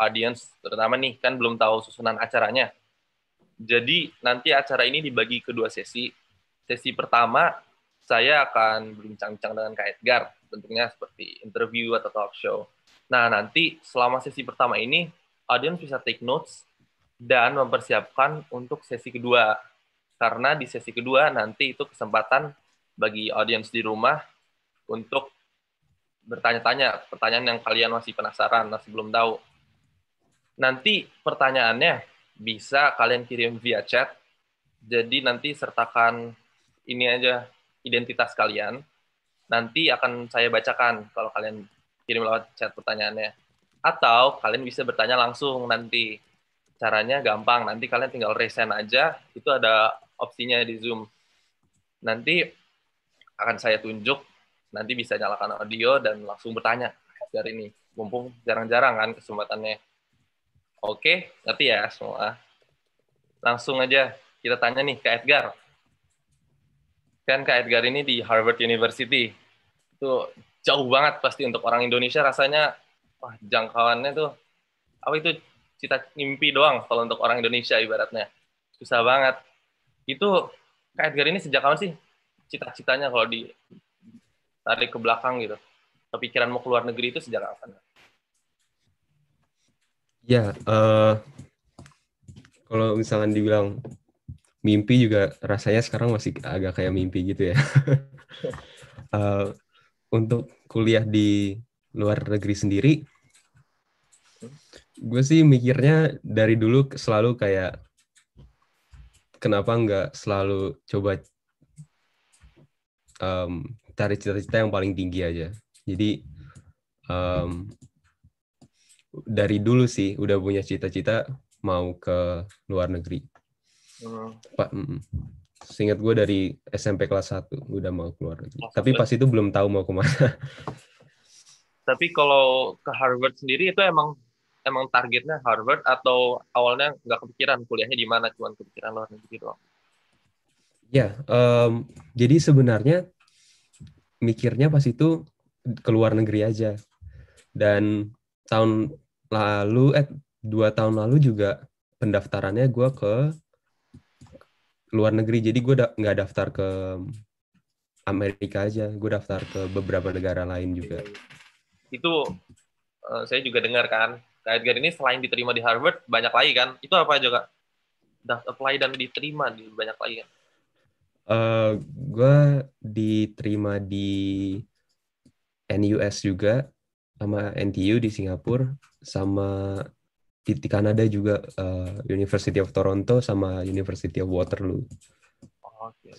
audience terutama nih kan belum tahu susunan acaranya. Jadi nanti acara ini dibagi ke dua sesi. Sesi pertama saya akan berbincang-bincang dengan Kak Edgar, bentuknya seperti interview atau talk show. Nah, nanti selama sesi pertama ini audience bisa take notes dan mempersiapkan untuk sesi kedua. Karena di sesi kedua nanti itu kesempatan bagi audience di rumah untuk bertanya-tanya pertanyaan yang kalian masih penasaran, masih belum tahu. Nanti pertanyaannya bisa kalian kirim via chat. Jadi nanti sertakan ini aja identitas kalian. Nanti akan saya bacakan kalau kalian kirim lewat chat pertanyaannya. Atau kalian bisa bertanya langsung nanti. Caranya gampang, nanti kalian tinggal resen aja, itu ada opsinya di Zoom. Nanti akan saya tunjuk, nanti bisa nyalakan audio dan langsung bertanya dari ini. Mumpung jarang-jarang kan kesempatannya. Oke, ngerti ya semua. Langsung aja kita tanya nih ke Edgar. Kan Kak Edgar ini di Harvard University. Itu jauh banget pasti untuk orang Indonesia rasanya wah jangkauannya tuh apa itu cita mimpi doang kalau untuk orang Indonesia ibaratnya. Susah banget. Itu Kak Edgar ini sejak kapan sih cita-citanya kalau di tarik ke belakang gitu? Kepikiran mau keluar negeri itu sejak kapan? Ya, uh, kalau misalnya dibilang mimpi juga rasanya sekarang masih agak kayak mimpi gitu ya. uh, untuk kuliah di luar negeri sendiri, gue sih mikirnya dari dulu selalu kayak kenapa nggak selalu coba um, cari cita-cita yang paling tinggi aja. Jadi um, dari dulu sih udah punya cita-cita mau ke luar negeri. Hmm. Pak, mm, seingat gue dari SMP kelas 1 udah mau ke luar negeri. Oh, Tapi pas itu belum tahu mau ke mana. Tapi kalau ke Harvard sendiri itu emang emang targetnya Harvard atau awalnya nggak kepikiran kuliahnya di mana, cuman kepikiran luar negeri doang? Ya, um, jadi sebenarnya mikirnya pas itu ke luar negeri aja. Dan tahun lalu eh dua tahun lalu juga pendaftarannya gue ke luar negeri jadi gue da daftar ke Amerika aja gue daftar ke beberapa negara lain juga itu eh, saya juga dengar kan Kak Edgar ini selain diterima di Harvard banyak lagi kan itu apa aja kak apply dan diterima di banyak lagi kan uh, eh, gue diterima di NUS juga sama NTU di Singapura sama di, di Kanada juga uh, University of Toronto sama University of Waterloo. Oh, oke. Okay.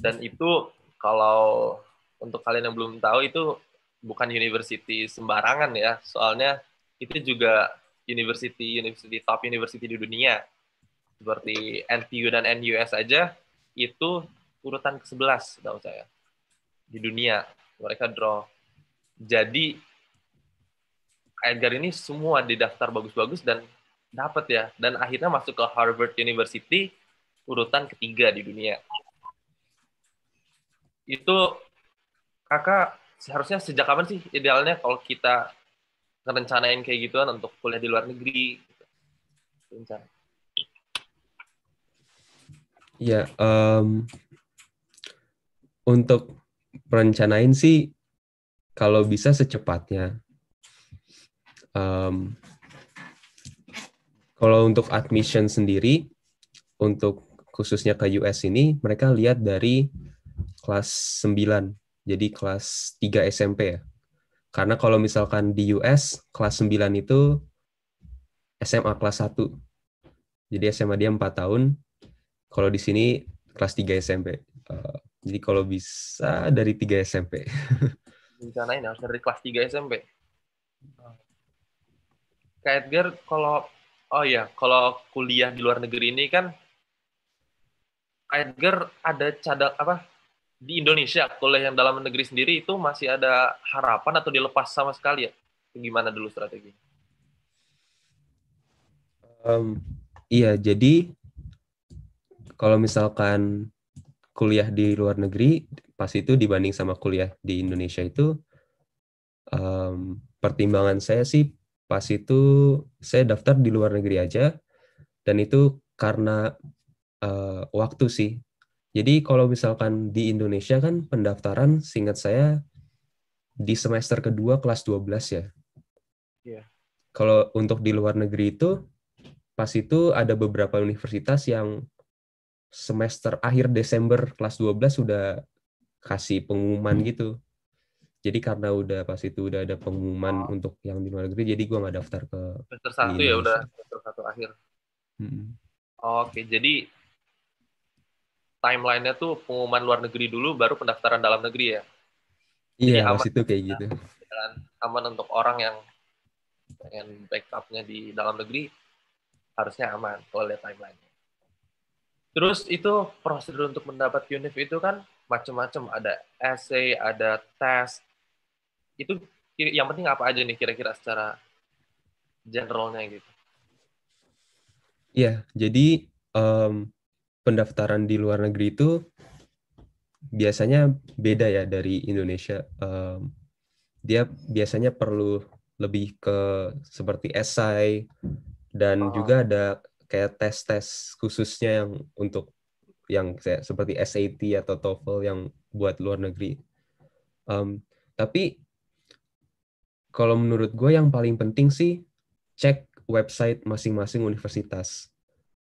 Dan itu kalau untuk kalian yang belum tahu itu bukan university sembarangan ya, soalnya itu juga university university top university di dunia seperti NTU dan NUS aja itu urutan ke-11 tahu saya di dunia mereka draw jadi Edgar ini semua didaftar bagus-bagus dan dapat ya. Dan akhirnya masuk ke Harvard University urutan ketiga di dunia. Itu kakak seharusnya sejak kapan sih idealnya kalau kita ngerencanain kayak gituan untuk kuliah di luar negeri? Rencana. Ya, um, untuk perencanain sih kalau bisa secepatnya. Um, kalau untuk admission sendiri, untuk khususnya ke US ini, mereka lihat dari kelas 9, jadi kelas 3 SMP ya. Karena kalau misalkan di US, kelas 9 itu SMA kelas 1. Jadi SMA dia 4 tahun, kalau di sini kelas 3 SMP. Uh, eh, jadi kalau bisa dari 3 SMP. rencanain harus dari kelas 3 SMP. Kak Edgar, kalau oh ya, kalau kuliah di luar negeri ini kan Kak Edgar ada cadang apa di Indonesia kuliah yang dalam negeri sendiri itu masih ada harapan atau dilepas sama sekali ya? Gimana dulu strategi? Um, iya, jadi kalau misalkan kuliah di luar negeri pas itu dibanding sama kuliah di Indonesia itu um, pertimbangan saya sih pas itu saya daftar di luar negeri aja dan itu karena uh, waktu sih. Jadi kalau misalkan di Indonesia kan pendaftaran singkat saya di semester kedua kelas 12 ya. Yeah. Kalau untuk di luar negeri itu pas itu ada beberapa universitas yang semester akhir Desember kelas 12 sudah kasih pengumuman hmm. gitu jadi karena udah pas itu udah ada pengumuman oh. untuk yang di luar negeri jadi gue nggak daftar ke semester satu ya udah semester satu akhir hmm. oke jadi timelinenya tuh pengumuman luar negeri dulu baru pendaftaran dalam negeri ya iya pas itu kayak gitu Dan aman untuk orang yang pengen backupnya di dalam negeri harusnya aman kalau lihat timelinenya terus itu prosedur untuk mendapat UNIF itu kan macam-macam ada essay ada tes itu yang penting apa aja nih kira-kira secara generalnya gitu yeah, jadi um, pendaftaran di luar negeri itu biasanya beda ya dari Indonesia. Um, dia biasanya perlu lebih ke seperti essay dan oh. juga ada kayak tes-tes khususnya yang untuk yang kayak seperti SAT atau TOEFL yang buat luar negeri. Um, tapi kalau menurut gue yang paling penting sih cek website masing-masing universitas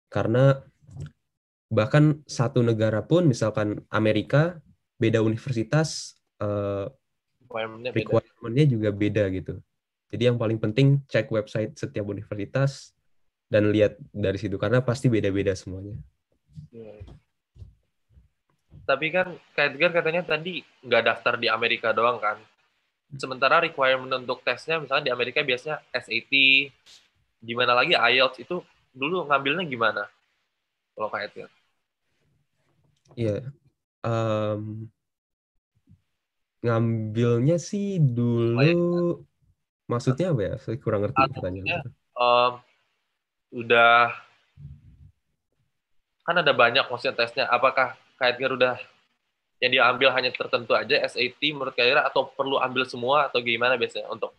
karena bahkan satu negara pun misalkan Amerika beda universitas uh, requirementnya, nya juga beda gitu jadi yang paling penting cek website setiap universitas dan lihat dari situ karena pasti beda-beda semuanya. Iya, iya tapi kan kayak katanya tadi nggak daftar di Amerika doang kan sementara requirement untuk tesnya misalnya di Amerika biasanya SAT gimana lagi IELTS itu dulu ngambilnya gimana kalau kayak iya yeah. um, ngambilnya sih dulu kan? maksudnya apa ya saya kurang ngerti ah, pertanyaannya um, udah kan ada banyak maksudnya tesnya apakah Kak udah yang diambil hanya tertentu aja SAT menurut Kak atau perlu ambil semua atau gimana biasanya untuk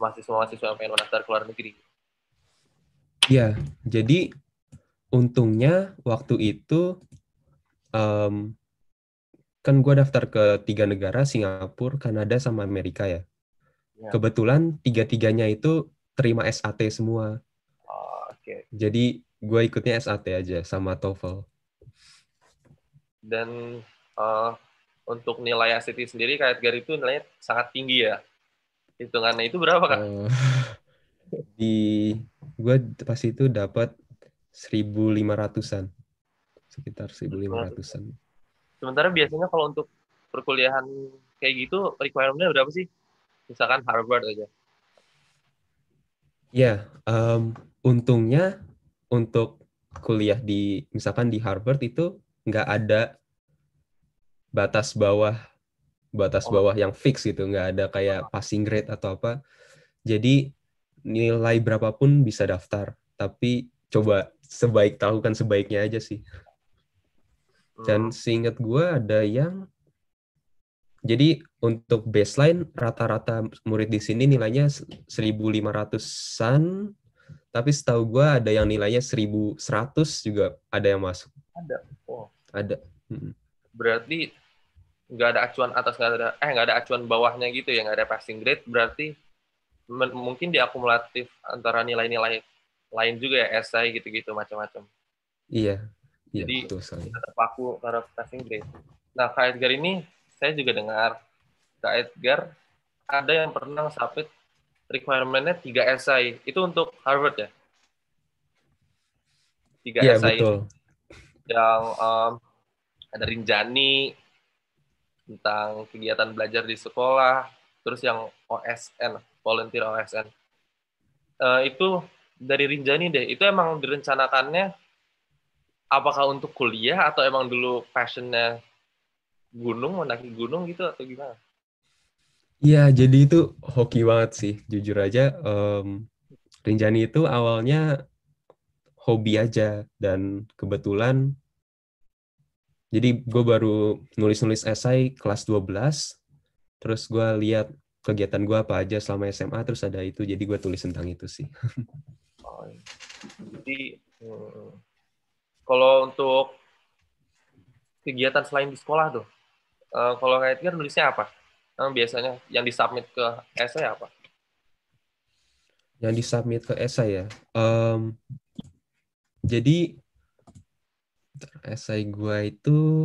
mahasiswa-mahasiswa yang pengen mendaftar ke luar negeri? Ya, jadi untungnya waktu itu um, kan gue daftar ke tiga negara Singapura, Kanada sama Amerika ya. ya. Kebetulan tiga-tiganya itu terima SAT semua. Oh, okay. Jadi gue ikutnya SAT aja sama TOEFL dan uh, untuk nilai ACT sendiri kayak Edgar itu nilainya sangat tinggi ya hitungannya itu berapa Kak? Eh, di gue pas itu dapat 1500-an sekitar 1500-an sementara biasanya kalau untuk perkuliahan kayak gitu requirementnya berapa sih misalkan Harvard aja ya yeah, um, untungnya untuk kuliah di misalkan di Harvard itu nggak ada batas bawah batas oh. bawah yang fix gitu nggak ada kayak passing grade atau apa jadi nilai berapapun bisa daftar tapi coba sebaik tahu kan sebaiknya aja sih dan hmm. seingat gue ada yang jadi untuk baseline rata-rata murid di sini nilainya 1500-an tapi setahu gue ada yang nilainya 1100 juga ada yang masuk ada ada berarti nggak ada acuan atas nggak ada eh nggak ada acuan bawahnya gitu ya nggak ada passing grade berarti mungkin diakumulatif antara nilai-nilai lain juga ya essay gitu-gitu macam-macam iya iya jadi betul terpaku karena passing grade nah kak Edgar ini saya juga dengar kak Edgar ada yang pernah sapit requirementnya tiga essay itu untuk Harvard ya tiga essay iya, betul. Itu yang um, ada Rinjani tentang kegiatan belajar di sekolah, terus yang OSN, volunteer OSN. Uh, eh, itu dari Rinjani deh, itu emang direncanakannya apakah untuk kuliah atau emang dulu passionnya gunung, mendaki gunung gitu atau gimana? Iya, jadi itu hoki banget sih, jujur aja. Um, Rinjani itu awalnya hobi aja dan kebetulan jadi gue baru nulis-nulis esai kelas 12 terus gue lihat kegiatan gue apa aja selama SMA terus ada itu jadi gue tulis tentang itu sih oh, iya. jadi eh, kalau untuk kegiatan selain di sekolah tuh eh, kalau kayak kan nulisnya apa biasanya yang disubmit ke esai apa yang disubmit ke esai ya um, jadi esai gua itu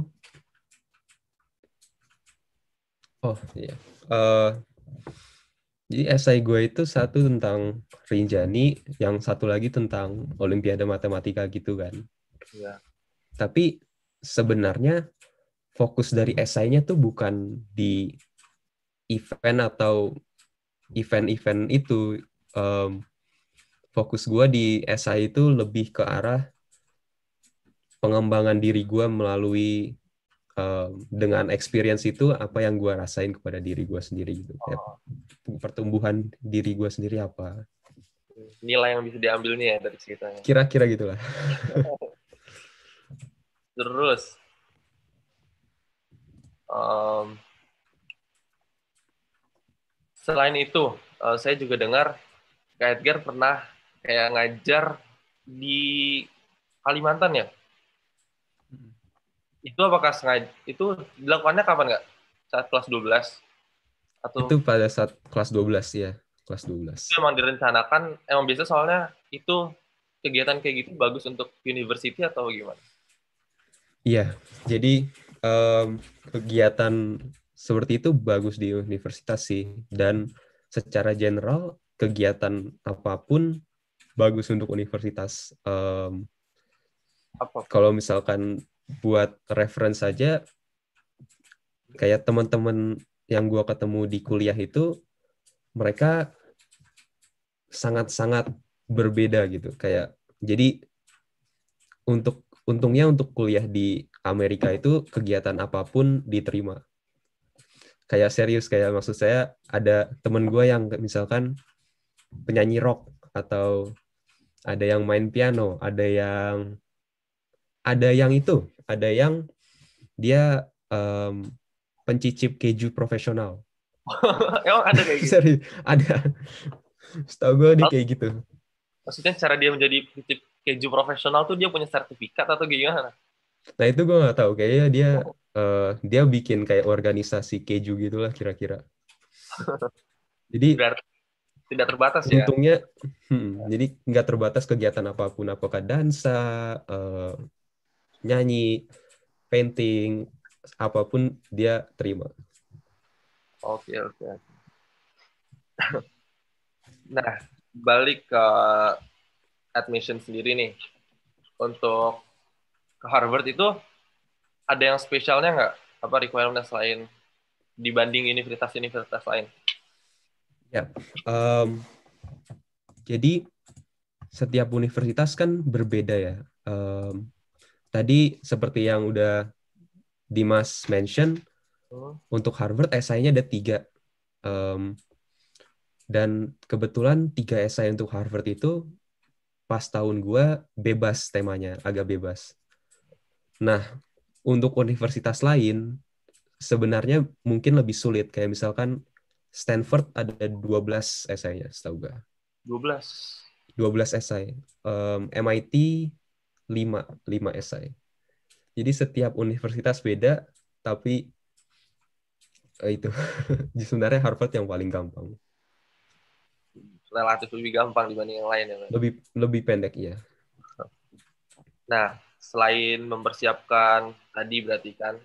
oh iya. Uh, jadi esai gue itu satu tentang Rinjani, yang satu lagi tentang Olimpiade Matematika gitu kan. Ya. Tapi sebenarnya fokus dari esainya tuh bukan di event atau event-event itu. Um, fokus gue di SI itu lebih ke arah pengembangan diri gue melalui um, dengan experience itu apa yang gue rasain kepada diri gue sendiri gitu oh. pertumbuhan diri gue sendiri apa nilai yang bisa diambil nih ya dari ceritanya kira-kira gitulah terus um, selain itu uh, saya juga dengar Kak Edgar pernah kayak ngajar di Kalimantan ya. Hmm. Itu apakah sengaja itu dilakukannya kapan nggak? Saat kelas 12 atau Itu pada saat kelas 12 ya, kelas 12. Itu emang direncanakan, emang biasa soalnya itu kegiatan kayak gitu bagus untuk university atau gimana? Iya, jadi um, kegiatan seperti itu bagus di universitas sih dan secara general kegiatan apapun bagus untuk universitas. Um, Apa? Kalau misalkan buat reference saja, kayak teman-teman yang gue ketemu di kuliah itu, mereka sangat-sangat berbeda gitu. Kayak jadi untuk untungnya untuk kuliah di Amerika itu kegiatan apapun diterima. Kayak serius kayak maksud saya ada temen gue yang misalkan penyanyi rock atau ada yang main piano, ada yang ada yang itu, ada yang dia um, pencicip keju profesional. Emang ada kayak gitu? Sorry, ada. Setahu gue dia kayak gitu. Maksudnya cara dia menjadi pencicip keju profesional tuh dia punya sertifikat atau gimana? Nah itu gue nggak tahu. Kayaknya dia oh. uh, dia bikin kayak organisasi keju gitulah kira-kira. Jadi Berarti tidak terbatas ya. Untungnya, hmm, jadi nggak terbatas kegiatan apapun, apakah dansa, uh, nyanyi, painting, apapun dia terima. Oke okay, oke. Okay. nah balik ke admission sendiri nih, untuk ke Harvard itu ada yang spesialnya nggak? Apa requirement selain dibanding universitas-universitas lain? Ya, um, jadi setiap universitas kan berbeda ya. Um, tadi seperti yang udah Dimas mention, oh. untuk Harvard esainya ada tiga. Um, dan kebetulan tiga esai untuk Harvard itu pas tahun gue bebas temanya, agak bebas. Nah, untuk universitas lain sebenarnya mungkin lebih sulit. Kayak misalkan Stanford ada 12 esainya setahu gue. 12? 12 esai. Um, MIT 5, 5 esai. Jadi setiap universitas beda, tapi uh, itu sebenarnya Harvard yang paling gampang. Relatif lebih gampang dibanding yang lain ya. Lebih lebih pendek ya. Nah, selain mempersiapkan tadi berarti kan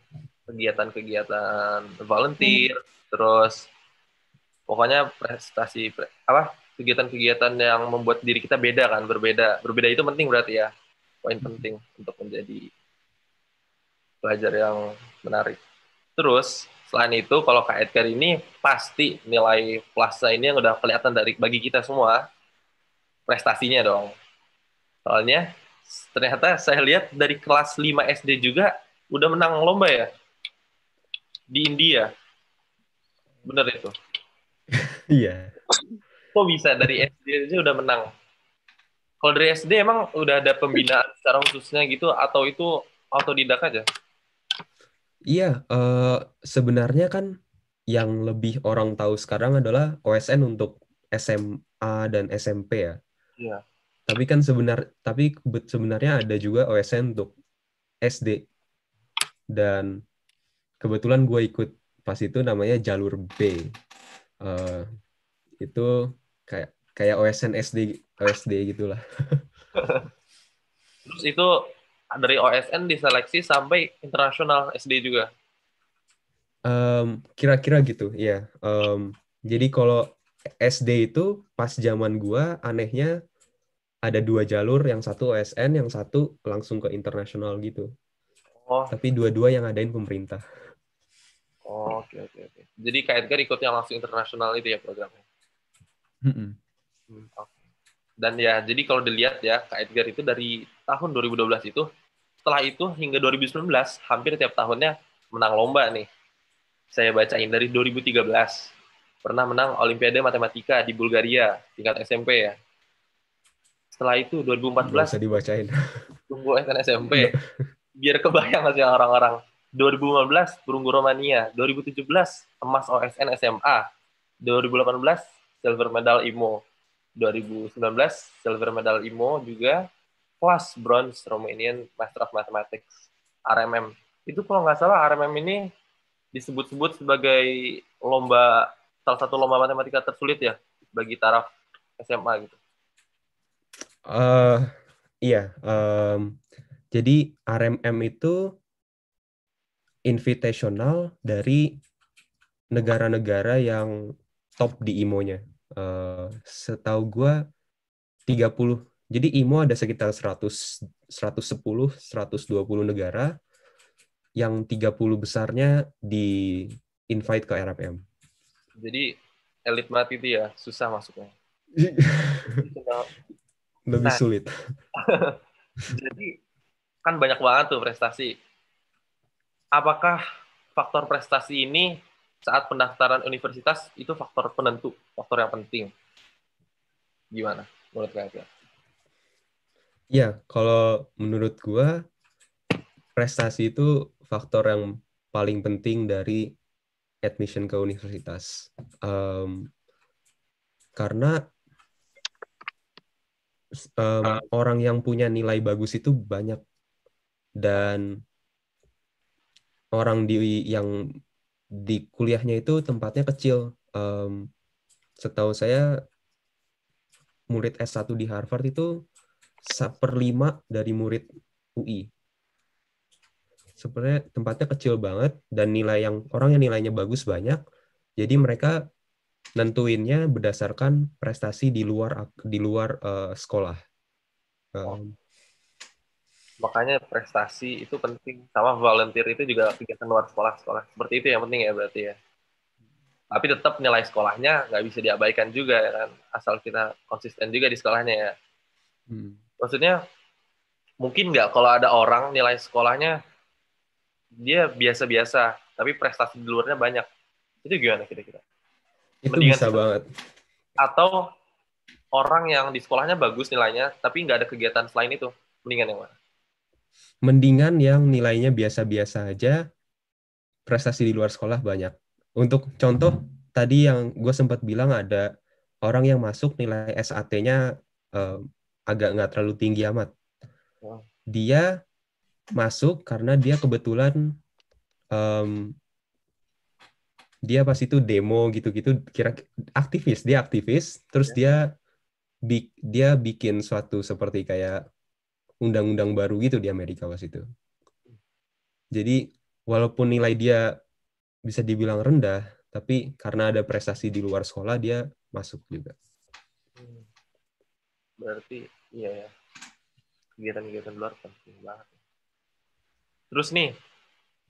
kegiatan-kegiatan volunteer, hmm. terus pokoknya prestasi apa kegiatan-kegiatan yang membuat diri kita beda kan berbeda berbeda itu penting berarti ya poin penting untuk menjadi pelajar yang menarik terus selain itu kalau Kak Edgar ini pasti nilai plusnya ini yang udah kelihatan dari bagi kita semua prestasinya dong soalnya ternyata saya lihat dari kelas 5 SD juga udah menang lomba ya di India bener itu Iya. Kok bisa dari SD aja udah menang? Kalau dari SD emang udah ada pembinaan secara khususnya gitu atau itu autodidak aja? Iya, uh, sebenarnya kan yang lebih orang tahu sekarang adalah OSN untuk SMA dan SMP ya. Iya. Tapi kan sebenar tapi sebenarnya ada juga OSN untuk SD. Dan kebetulan gue ikut pas itu namanya jalur B. Uh, itu kayak kayak OSN SD OSD gitulah. Terus itu dari OSN diseleksi sampai internasional SD juga. kira kira-kira gitu, ya. Yeah. Um, jadi kalau SD itu pas zaman gua anehnya ada dua jalur, yang satu OSN, yang satu langsung ke internasional gitu. Oh. Tapi dua-dua yang adain pemerintah. Oh, oke, oke, oke. Okay, okay. Jadi KNK ikutnya langsung internasional itu ya programnya? Hmm, Dan ya, jadi kalau dilihat ya, Kak Edgar itu dari tahun 2012 itu, setelah itu hingga 2019, hampir tiap tahunnya menang lomba nih. Saya bacain dari 2013, pernah menang Olimpiade Matematika di Bulgaria, tingkat SMP ya. Setelah itu 2014... Bisa dibacain. Tunggu kan SMP. biar kebayang sih orang-orang. 2015 perunggu Romania, 2017 emas OSN SMA, 2018 silver medal IMO 2019 silver medal IMO juga plus bronze Romanian Master of Mathematics RMM itu kalau nggak salah RMM ini disebut-sebut sebagai lomba salah satu lomba matematika tersulit ya bagi taraf SMA gitu. Uh, iya, um, jadi RMM itu invitational dari negara-negara yang top di IMO-nya uh, setahu gue 30 jadi IMO ada sekitar 100 110 120 negara yang 30 besarnya di invite ke RPM. Jadi elit mati itu ya susah masuknya. Lebih nah, sulit. jadi kan banyak banget tuh prestasi. Apakah faktor prestasi ini saat pendaftaran universitas itu faktor penentu, faktor yang penting. Gimana menurut kalian? Ya, kalau menurut gua prestasi itu faktor yang paling penting dari admission ke universitas. Um, karena um, uh. orang yang punya nilai bagus itu banyak dan orang di yang di kuliahnya itu tempatnya kecil. Um, setahu saya murid S1 di Harvard itu seperlima dari murid UI. Sebenarnya tempatnya kecil banget dan nilai yang orang yang nilainya bagus banyak. Jadi mereka nentuinnya berdasarkan prestasi di luar di luar uh, sekolah. Um, makanya prestasi itu penting sama volunteer itu juga kegiatan luar sekolah-sekolah seperti itu yang penting ya berarti ya tapi tetap nilai sekolahnya nggak bisa diabaikan juga ya kan asal kita konsisten juga di sekolahnya ya hmm. maksudnya mungkin nggak kalau ada orang nilai sekolahnya dia biasa-biasa tapi prestasi di luarnya banyak itu gimana kira-kira itu Mendingan bisa kita, banget atau orang yang di sekolahnya bagus nilainya tapi nggak ada kegiatan selain itu mendingan yang mana mendingan yang nilainya biasa-biasa aja prestasi di luar sekolah banyak untuk contoh tadi yang gue sempat bilang ada orang yang masuk nilai SAT-nya eh, agak nggak terlalu tinggi amat dia masuk karena dia kebetulan um, dia pas itu demo gitu-gitu kira aktivis dia aktivis terus ya. dia bi, dia bikin suatu seperti kayak undang-undang baru gitu di Amerika pas itu. Jadi walaupun nilai dia bisa dibilang rendah, tapi karena ada prestasi di luar sekolah dia masuk juga. Hmm. Berarti iya ya. Kegiatan-kegiatan luar penting banget. Terus nih,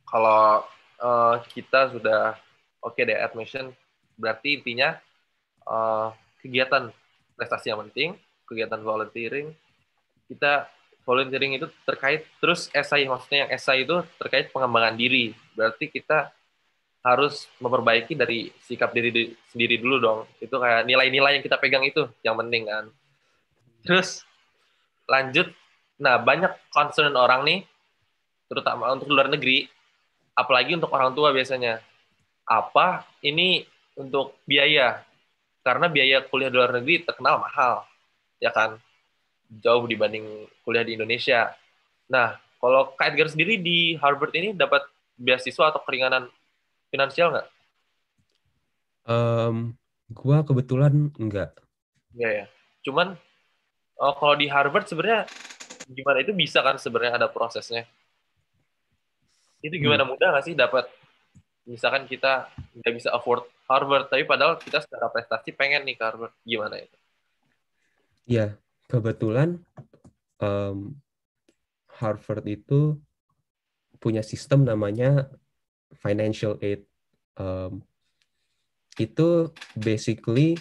kalau uh, kita sudah oke okay deh admission, berarti intinya uh, kegiatan prestasi yang penting, kegiatan volunteering, kita volunteering itu terkait terus esai maksudnya yang esai itu terkait pengembangan diri. Berarti kita harus memperbaiki dari sikap diri sendiri dulu dong. Itu kayak nilai-nilai yang kita pegang itu yang penting kan. Terus lanjut nah banyak concern orang nih terutama untuk luar negeri apalagi untuk orang tua biasanya apa ini untuk biaya karena biaya kuliah di luar negeri terkenal mahal ya kan jauh dibanding kuliah di Indonesia. Nah, kalau Kak Edgar sendiri di Harvard ini dapat beasiswa atau keringanan finansial nggak? Um, gua kebetulan nggak. Iya ya. Cuman oh, kalau di Harvard sebenarnya gimana itu bisa kan sebenarnya ada prosesnya. Itu gimana hmm. mudah nggak sih dapat misalkan kita nggak bisa afford Harvard tapi padahal kita secara prestasi pengen nih ke Harvard gimana itu? Iya kebetulan um, Harvard itu punya sistem namanya financial aid. Um, itu basically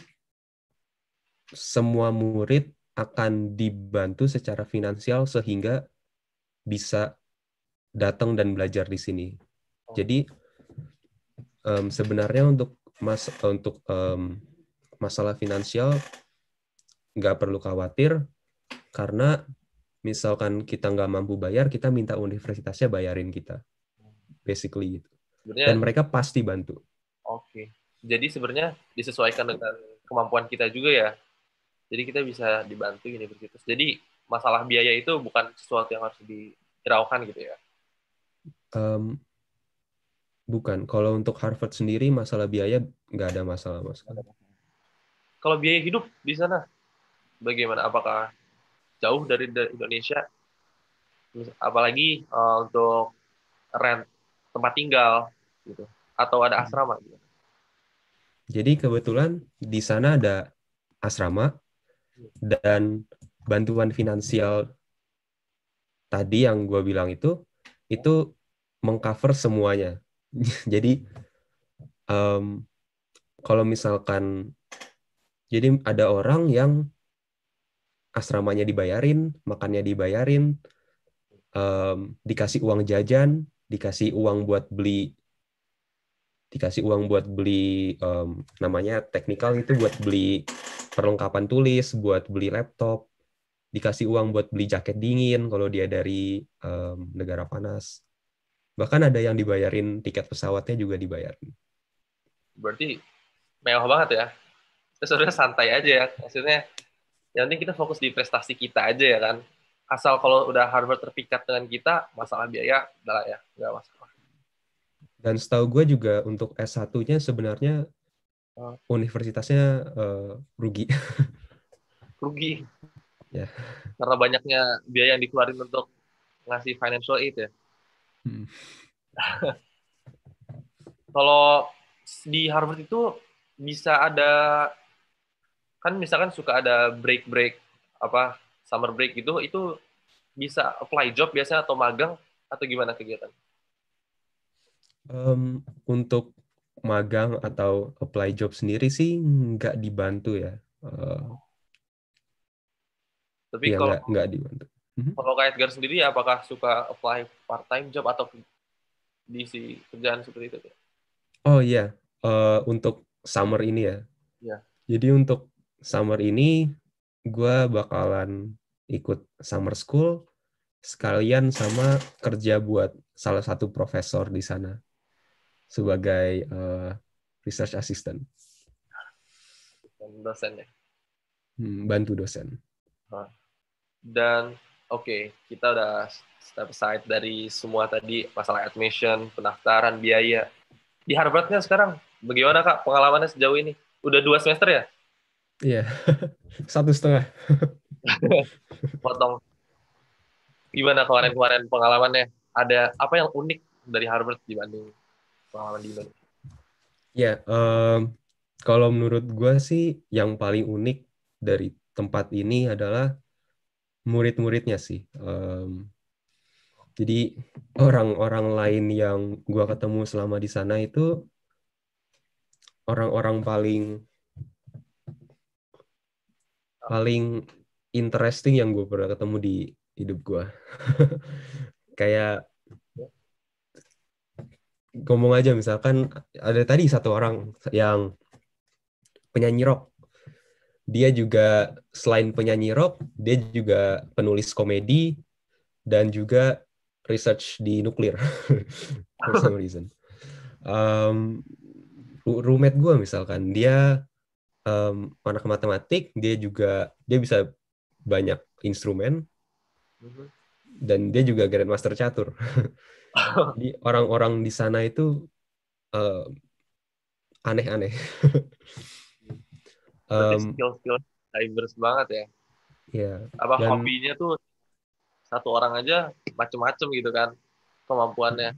semua murid akan dibantu secara finansial sehingga bisa datang dan belajar di sini. Jadi um, sebenarnya untuk mas untuk um, masalah finansial nggak perlu khawatir karena misalkan kita nggak mampu bayar, kita minta universitasnya bayarin kita, basically gitu. Sebenarnya, Dan mereka pasti bantu. Oke, okay. jadi sebenarnya disesuaikan dengan kemampuan kita juga ya. Jadi kita bisa dibantu universitas. Jadi masalah biaya itu bukan sesuatu yang harus dihiraukan gitu ya. Um, bukan. Kalau untuk Harvard sendiri masalah biaya nggak ada masalah mas. Kalau biaya hidup di sana bagaimana? Apakah jauh dari, Indonesia? Apalagi uh, untuk rent tempat tinggal gitu atau ada hmm. asrama gitu. Jadi kebetulan di sana ada asrama dan bantuan finansial tadi yang gue bilang itu itu mengcover semuanya. jadi um, kalau misalkan jadi ada orang yang asramanya dibayarin, makannya dibayarin, um, dikasih uang jajan, dikasih uang buat beli, dikasih uang buat beli um, namanya teknikal itu buat beli perlengkapan tulis, buat beli laptop, dikasih uang buat beli jaket dingin kalau dia dari um, negara panas, bahkan ada yang dibayarin tiket pesawatnya juga dibayarin. Berarti mewah banget ya? Terus sebenarnya santai aja ya, maksudnya yang penting kita fokus di prestasi kita aja ya kan asal kalau udah Harvard terpikat dengan kita masalah biaya adalah ya nggak masalah dan setahu gue juga untuk S1-nya sebenarnya uh, universitasnya uh, rugi rugi ya karena banyaknya biaya yang dikeluarin untuk ngasih financial aid ya hmm. kalau di Harvard itu bisa ada kan misalkan suka ada break break apa summer break gitu itu bisa apply job biasanya atau magang atau gimana kegiatan? Um, untuk magang atau apply job sendiri sih nggak dibantu ya. Uh, Tapi ya, kalau nggak, dibantu. Mhm. Kalau kayak Edgar sendiri, apakah suka apply part time job atau diisi kerjaan seperti itu? Oh iya, yeah. uh, untuk summer ini ya. Yeah. Jadi untuk summer ini gue bakalan ikut summer school sekalian sama kerja buat salah satu profesor di sana sebagai uh, research assistant. Dosen ya? Hmm, bantu dosen. Ah. Dan oke, okay, kita udah step aside dari semua tadi masalah admission, pendaftaran, biaya. Di Harvardnya sekarang bagaimana kak pengalamannya sejauh ini? Udah dua semester ya? Iya, satu setengah. Potong. Gimana kemarin-kemarin pengalamannya? Ada apa yang unik dari Harvard dibanding pengalaman di Indonesia? Ya, um, kalau menurut gue sih yang paling unik dari tempat ini adalah murid-muridnya sih. Um, jadi orang-orang lain yang gue ketemu selama di sana itu orang-orang paling paling interesting yang gue pernah ketemu di hidup gue kayak ngomong aja misalkan ada tadi satu orang yang penyanyi rock dia juga selain penyanyi rock dia juga penulis komedi dan juga research di nuklir for some reason um, roommate gue misalkan dia um, anak matematik dia juga dia bisa banyak instrumen mhm. dan dia juga grandmaster catur jadi orang-orang di sana itu aneh-aneh um, skill-skill diverse banget ya ya apa dan, hobinya tuh satu orang aja macem-macem gitu kan kemampuannya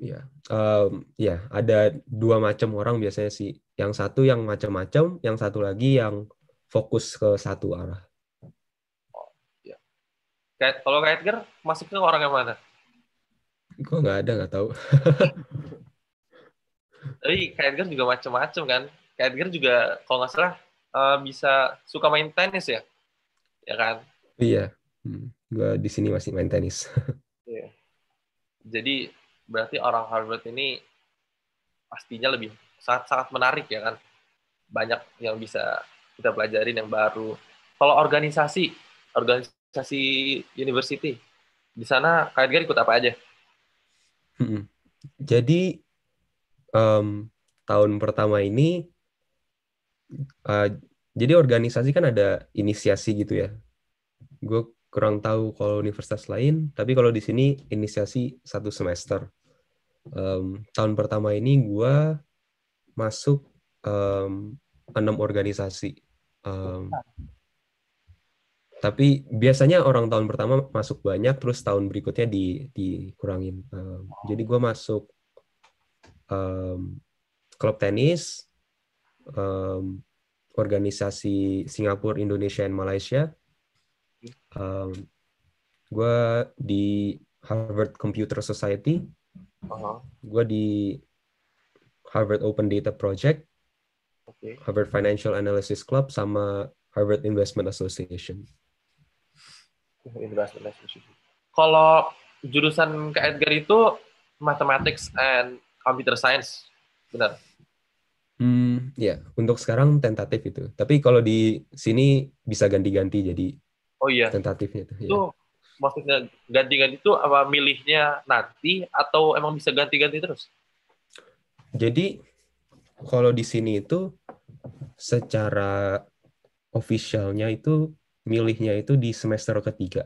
Ya, um, ya ada dua macam orang biasanya sih. Yang satu yang macam-macam, yang satu lagi yang fokus ke satu arah. ya. kalau kayak Edgar, masuknya orang yang mana? Gue nggak ada, nggak tahu. Tapi kayak Edgar juga macam-macam kan. Kayak Edgar juga kalau nggak salah eh, bisa suka main tenis ya, ya kan? Iya, hmm. gue di sini masih main tenis. Iya. Jadi berarti orang Harvard ini pastinya lebih sangat sangat menarik ya kan banyak yang bisa kita pelajarin yang baru kalau organisasi organisasi university di sana kalian ikut apa aja hmm. jadi um, tahun pertama ini uh, jadi organisasi kan ada inisiasi gitu ya gue kurang tahu kalau universitas lain tapi kalau di sini inisiasi satu semester um, tahun pertama ini gue masuk um, enam organisasi. Um, tapi biasanya orang tahun pertama masuk banyak, terus tahun berikutnya di dikurangin. Um, jadi gue masuk um, klub tenis, um, organisasi Singapura, Indonesia, dan Malaysia. Um, hmm. gue di Harvard Computer Society Uh-huh. Gue di Harvard Open Data Project, okay. Harvard Financial Analysis Club, sama Harvard Investment Association. Investment Association. Kalau jurusan ke Edgar itu Mathematics and Computer Science, benar? Hmm, ya. Untuk sekarang tentatif itu. Tapi kalau di sini bisa ganti-ganti jadi Oh iya. Tentatifnya ya. itu. Itu maksudnya ganti-ganti itu apa milihnya nanti atau emang bisa ganti-ganti terus? Jadi kalau di sini itu secara officialnya itu milihnya itu di semester ketiga.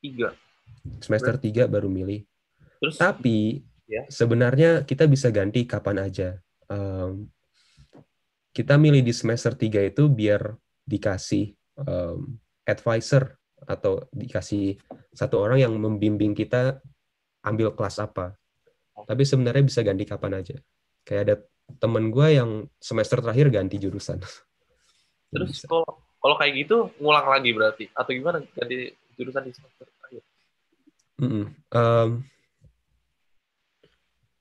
Tiga. Semester Ber tiga baru milih. Terus? Tapi ya. sebenarnya kita bisa ganti kapan aja. Um, kita milih di semester tiga itu biar dikasih um, advisor atau dikasih satu orang yang membimbing kita ambil kelas apa. Tapi sebenarnya bisa ganti kapan aja. Kayak ada temen gue yang semester terakhir ganti jurusan. Terus kalau kalau kayak gitu ngulang lagi berarti atau gimana ganti jurusan di semester terakhir? Mm -mm. Um,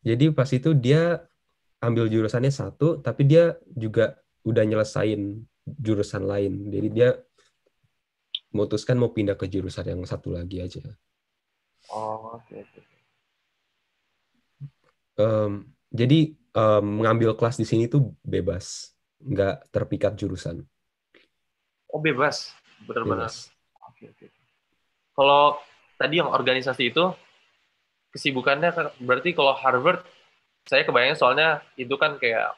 jadi pas itu dia ambil jurusannya satu, tapi dia juga udah nyelesain jurusan lain. Jadi dia memutuskan mau pindah ke jurusan yang satu lagi aja. Oh, oke. Okay, um, jadi um, mengambil kelas di sini tuh bebas, nggak terpikat jurusan. Oh, bebas, benar-benar. Oke, oke. Kalau tadi yang organisasi itu kesibukannya kan, berarti kalau Harvard saya kebayang soalnya itu kan kayak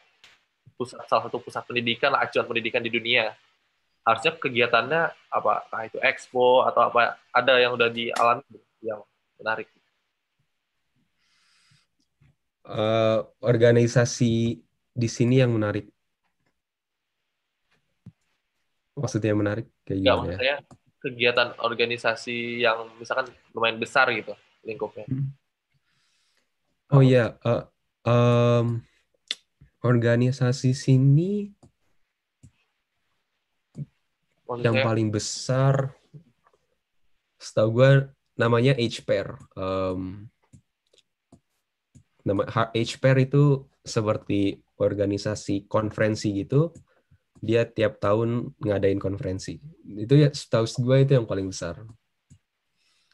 pusat salah satu pusat pendidikan acuan pendidikan di dunia harusnya kegiatannya apa nah itu expo atau apa ada yang udah di alam yang menarik uh, organisasi di sini yang menarik maksudnya menarik kayak Gak, gimana ya? kegiatan organisasi yang misalkan lumayan besar gitu lingkupnya hmm. oh iya yeah. uh, um, organisasi sini Maksudnya? Yang paling besar, setahu gue namanya H pair. Um, nama H pair itu seperti organisasi konferensi gitu. Dia tiap tahun ngadain konferensi. Itu ya setahu gue itu yang paling besar.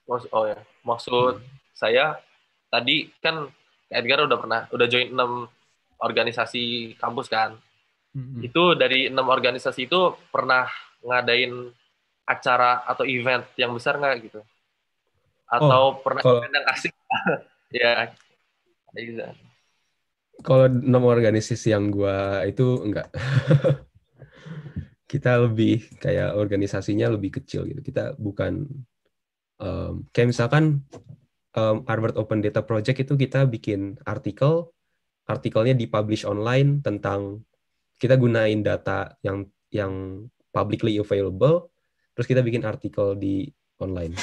Maksud, oh ya, maksud hmm. saya tadi kan Edgar udah pernah udah join enam organisasi kampus kan. hmm Itu dari enam organisasi itu pernah ngadain acara atau event yang besar nggak gitu? Oh, atau oh, pernah kalau, event yang asik? ya, iya. Kalau nomor organisasi yang gue itu enggak. kita lebih kayak organisasinya lebih kecil gitu. Kita bukan um, kayak misalkan um, Harvard Open Data Project itu kita bikin artikel, artikelnya dipublish online tentang kita gunain data yang yang publicly available terus kita bikin artikel di online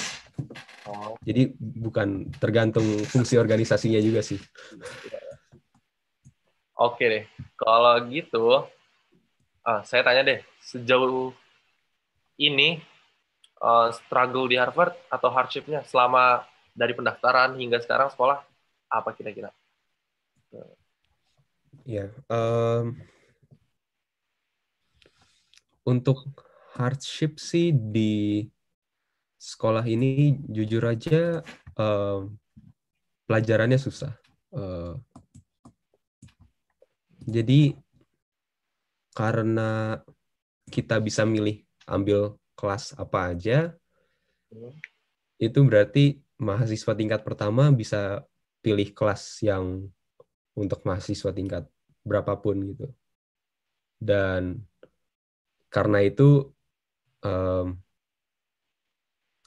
jadi bukan tergantung fungsi organisasinya juga sih oke deh kalau gitu ah, saya tanya deh sejauh ini uh, struggle di Harvard atau hardshipnya selama dari pendaftaran hingga sekarang sekolah apa kira-kira? Ya, um, untuk hardship sih di sekolah ini jujur aja um, pelajarannya susah. Uh, jadi karena kita bisa milih ambil kelas apa aja, itu berarti mahasiswa tingkat pertama bisa pilih kelas yang untuk mahasiswa tingkat berapapun gitu. Dan karena itu um,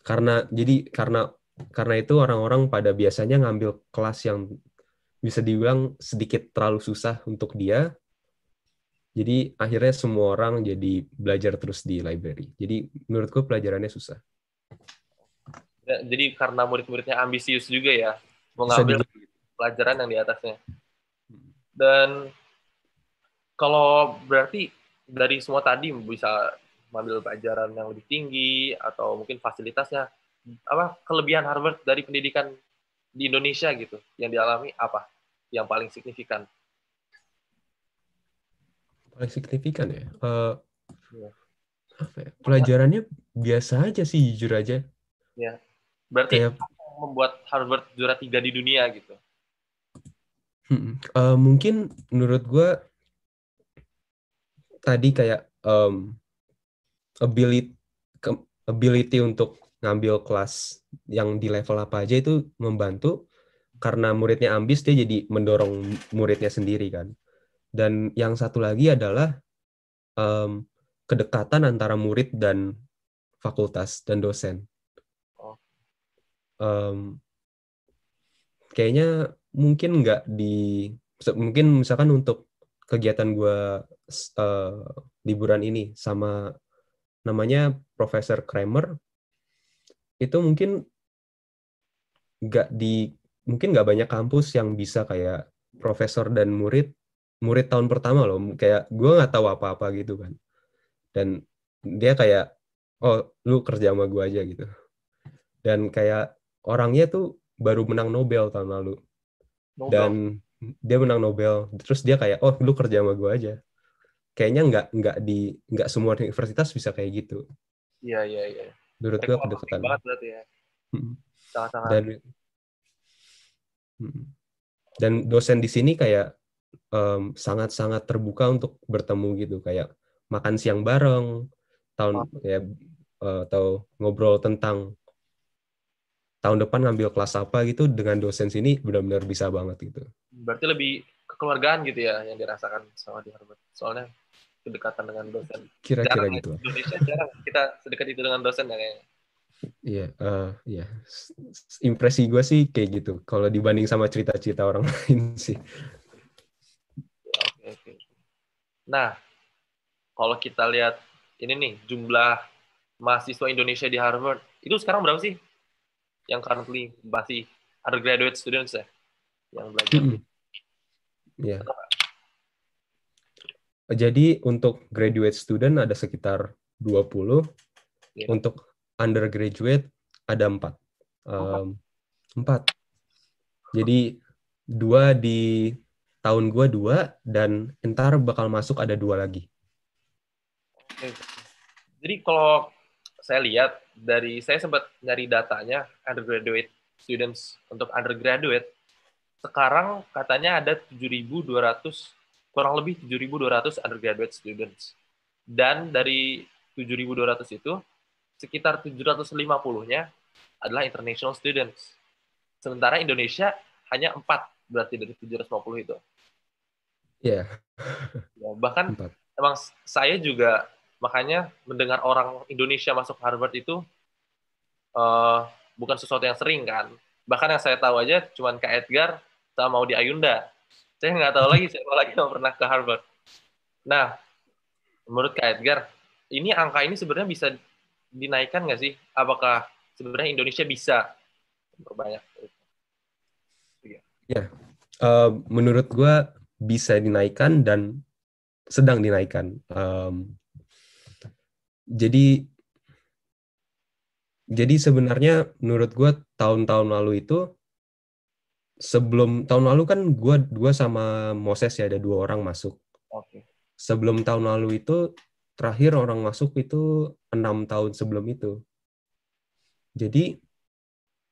karena jadi karena karena itu orang-orang pada biasanya ngambil kelas yang bisa dibilang sedikit terlalu susah untuk dia. Jadi akhirnya semua orang jadi belajar terus di library. Jadi menurutku pelajarannya susah. Ya, jadi karena murid-muridnya ambisius juga ya, mengambil pelajaran yang di atasnya. Dan kalau berarti dari semua tadi bisa mengambil pelajaran yang lebih tinggi atau mungkin fasilitasnya apa kelebihan Harvard dari pendidikan di Indonesia gitu yang dialami apa yang paling signifikan paling signifikan ya, uh, ya. Apa ya? pelajarannya apa? biasa aja sih jujur aja ya berarti Kayak, membuat Harvard juara tiga di dunia gitu hmm, uh, mungkin menurut gue tadi kayak um, ability ability untuk ngambil kelas yang di level apa aja itu membantu karena muridnya ambis dia jadi mendorong muridnya sendiri kan dan yang satu lagi adalah um, kedekatan antara murid dan fakultas dan dosen um, kayaknya mungkin nggak di mungkin misalkan untuk kegiatan gue uh, liburan ini sama namanya Profesor Kramer itu mungkin nggak di mungkin nggak banyak kampus yang bisa kayak profesor dan murid murid tahun pertama loh kayak gue nggak tahu apa-apa gitu kan dan dia kayak oh lu kerja sama gue aja gitu dan kayak orangnya tuh baru menang Nobel tahun lalu Nobel. dan dia menang Nobel terus dia kayak oh lu kerja sama gue aja kayaknya nggak nggak di nggak semua universitas bisa kayak gitu iya iya iya menurut gue kedekatan banget berarti ya dan dan dosen di sini kayak um, sangat sangat terbuka untuk bertemu gitu kayak makan siang bareng tahun oh. ya eh, atau ngobrol tentang tahun depan ngambil kelas apa gitu dengan dosen sini benar-benar bisa banget gitu. Berarti lebih kekeluargaan gitu ya yang dirasakan sama di Harvard. Soalnya kedekatan dengan dosen. Kira-kira gitu. Ya. Indonesia jarang kita sedekat itu dengan dosen ya kayaknya. Iya, yeah, uh, Yeah. Impresi gue sih kayak gitu. Kalau dibanding sama cerita-cerita orang lain sih. Oke okay, okay. Nah, kalau kita lihat ini nih jumlah mahasiswa Indonesia di Harvard itu sekarang berapa sih? yang currently masih undergraduate students ya yang belajar. Mm -hmm. Yeah. Jadi untuk graduate student ada sekitar 20. Yeah. Iya. Untuk undergraduate ada 4. Um, 4. Jadi dua di tahun gua dua dan entar bakal masuk ada dua lagi. Okay. Jadi kalau saya lihat dari saya sempat nyari datanya undergraduate students untuk undergraduate sekarang katanya ada 7.200 kurang lebih 7.200 undergraduate students dan dari 7.200 itu sekitar 750-nya adalah international students sementara Indonesia hanya empat berarti dari 750 itu. Iya. Yeah. Ya, bahkan 4. emang saya juga makanya mendengar orang Indonesia masuk Harvard itu uh, bukan sesuatu yang sering kan bahkan yang saya tahu aja cuman Kak Edgar sama mau di Ayunda saya nggak tahu lagi siapa lagi yang pernah ke Harvard nah menurut Kak Edgar ini angka ini sebenarnya bisa dinaikkan nggak sih apakah sebenarnya Indonesia bisa memperbanyak iya. ya yeah. uh, menurut gue bisa dinaikkan dan sedang dinaikkan um, jadi jadi sebenarnya menurut gue tahun-tahun lalu itu sebelum tahun lalu kan gue dua sama Moses ya ada dua orang masuk. Oke. Okay. Sebelum tahun lalu itu terakhir orang masuk itu enam tahun sebelum itu. Jadi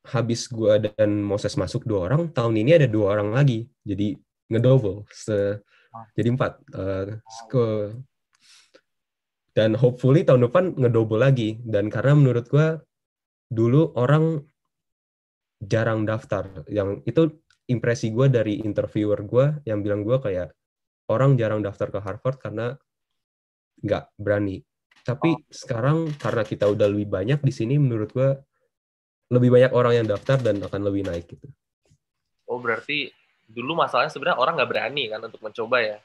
habis gue dan Moses masuk dua orang, tahun ini ada dua orang lagi. Jadi ngedouble, se, ah. jadi empat. Uh, ke dan hopefully tahun depan ngedouble lagi dan karena menurut gue dulu orang jarang daftar yang itu impresi gue dari interviewer gue yang bilang gue kayak orang jarang daftar ke Harvard karena nggak berani tapi oh. sekarang karena kita udah lebih banyak di sini menurut gue lebih banyak orang yang daftar dan akan lebih naik gitu oh berarti dulu masalahnya sebenarnya orang nggak berani kan untuk mencoba ya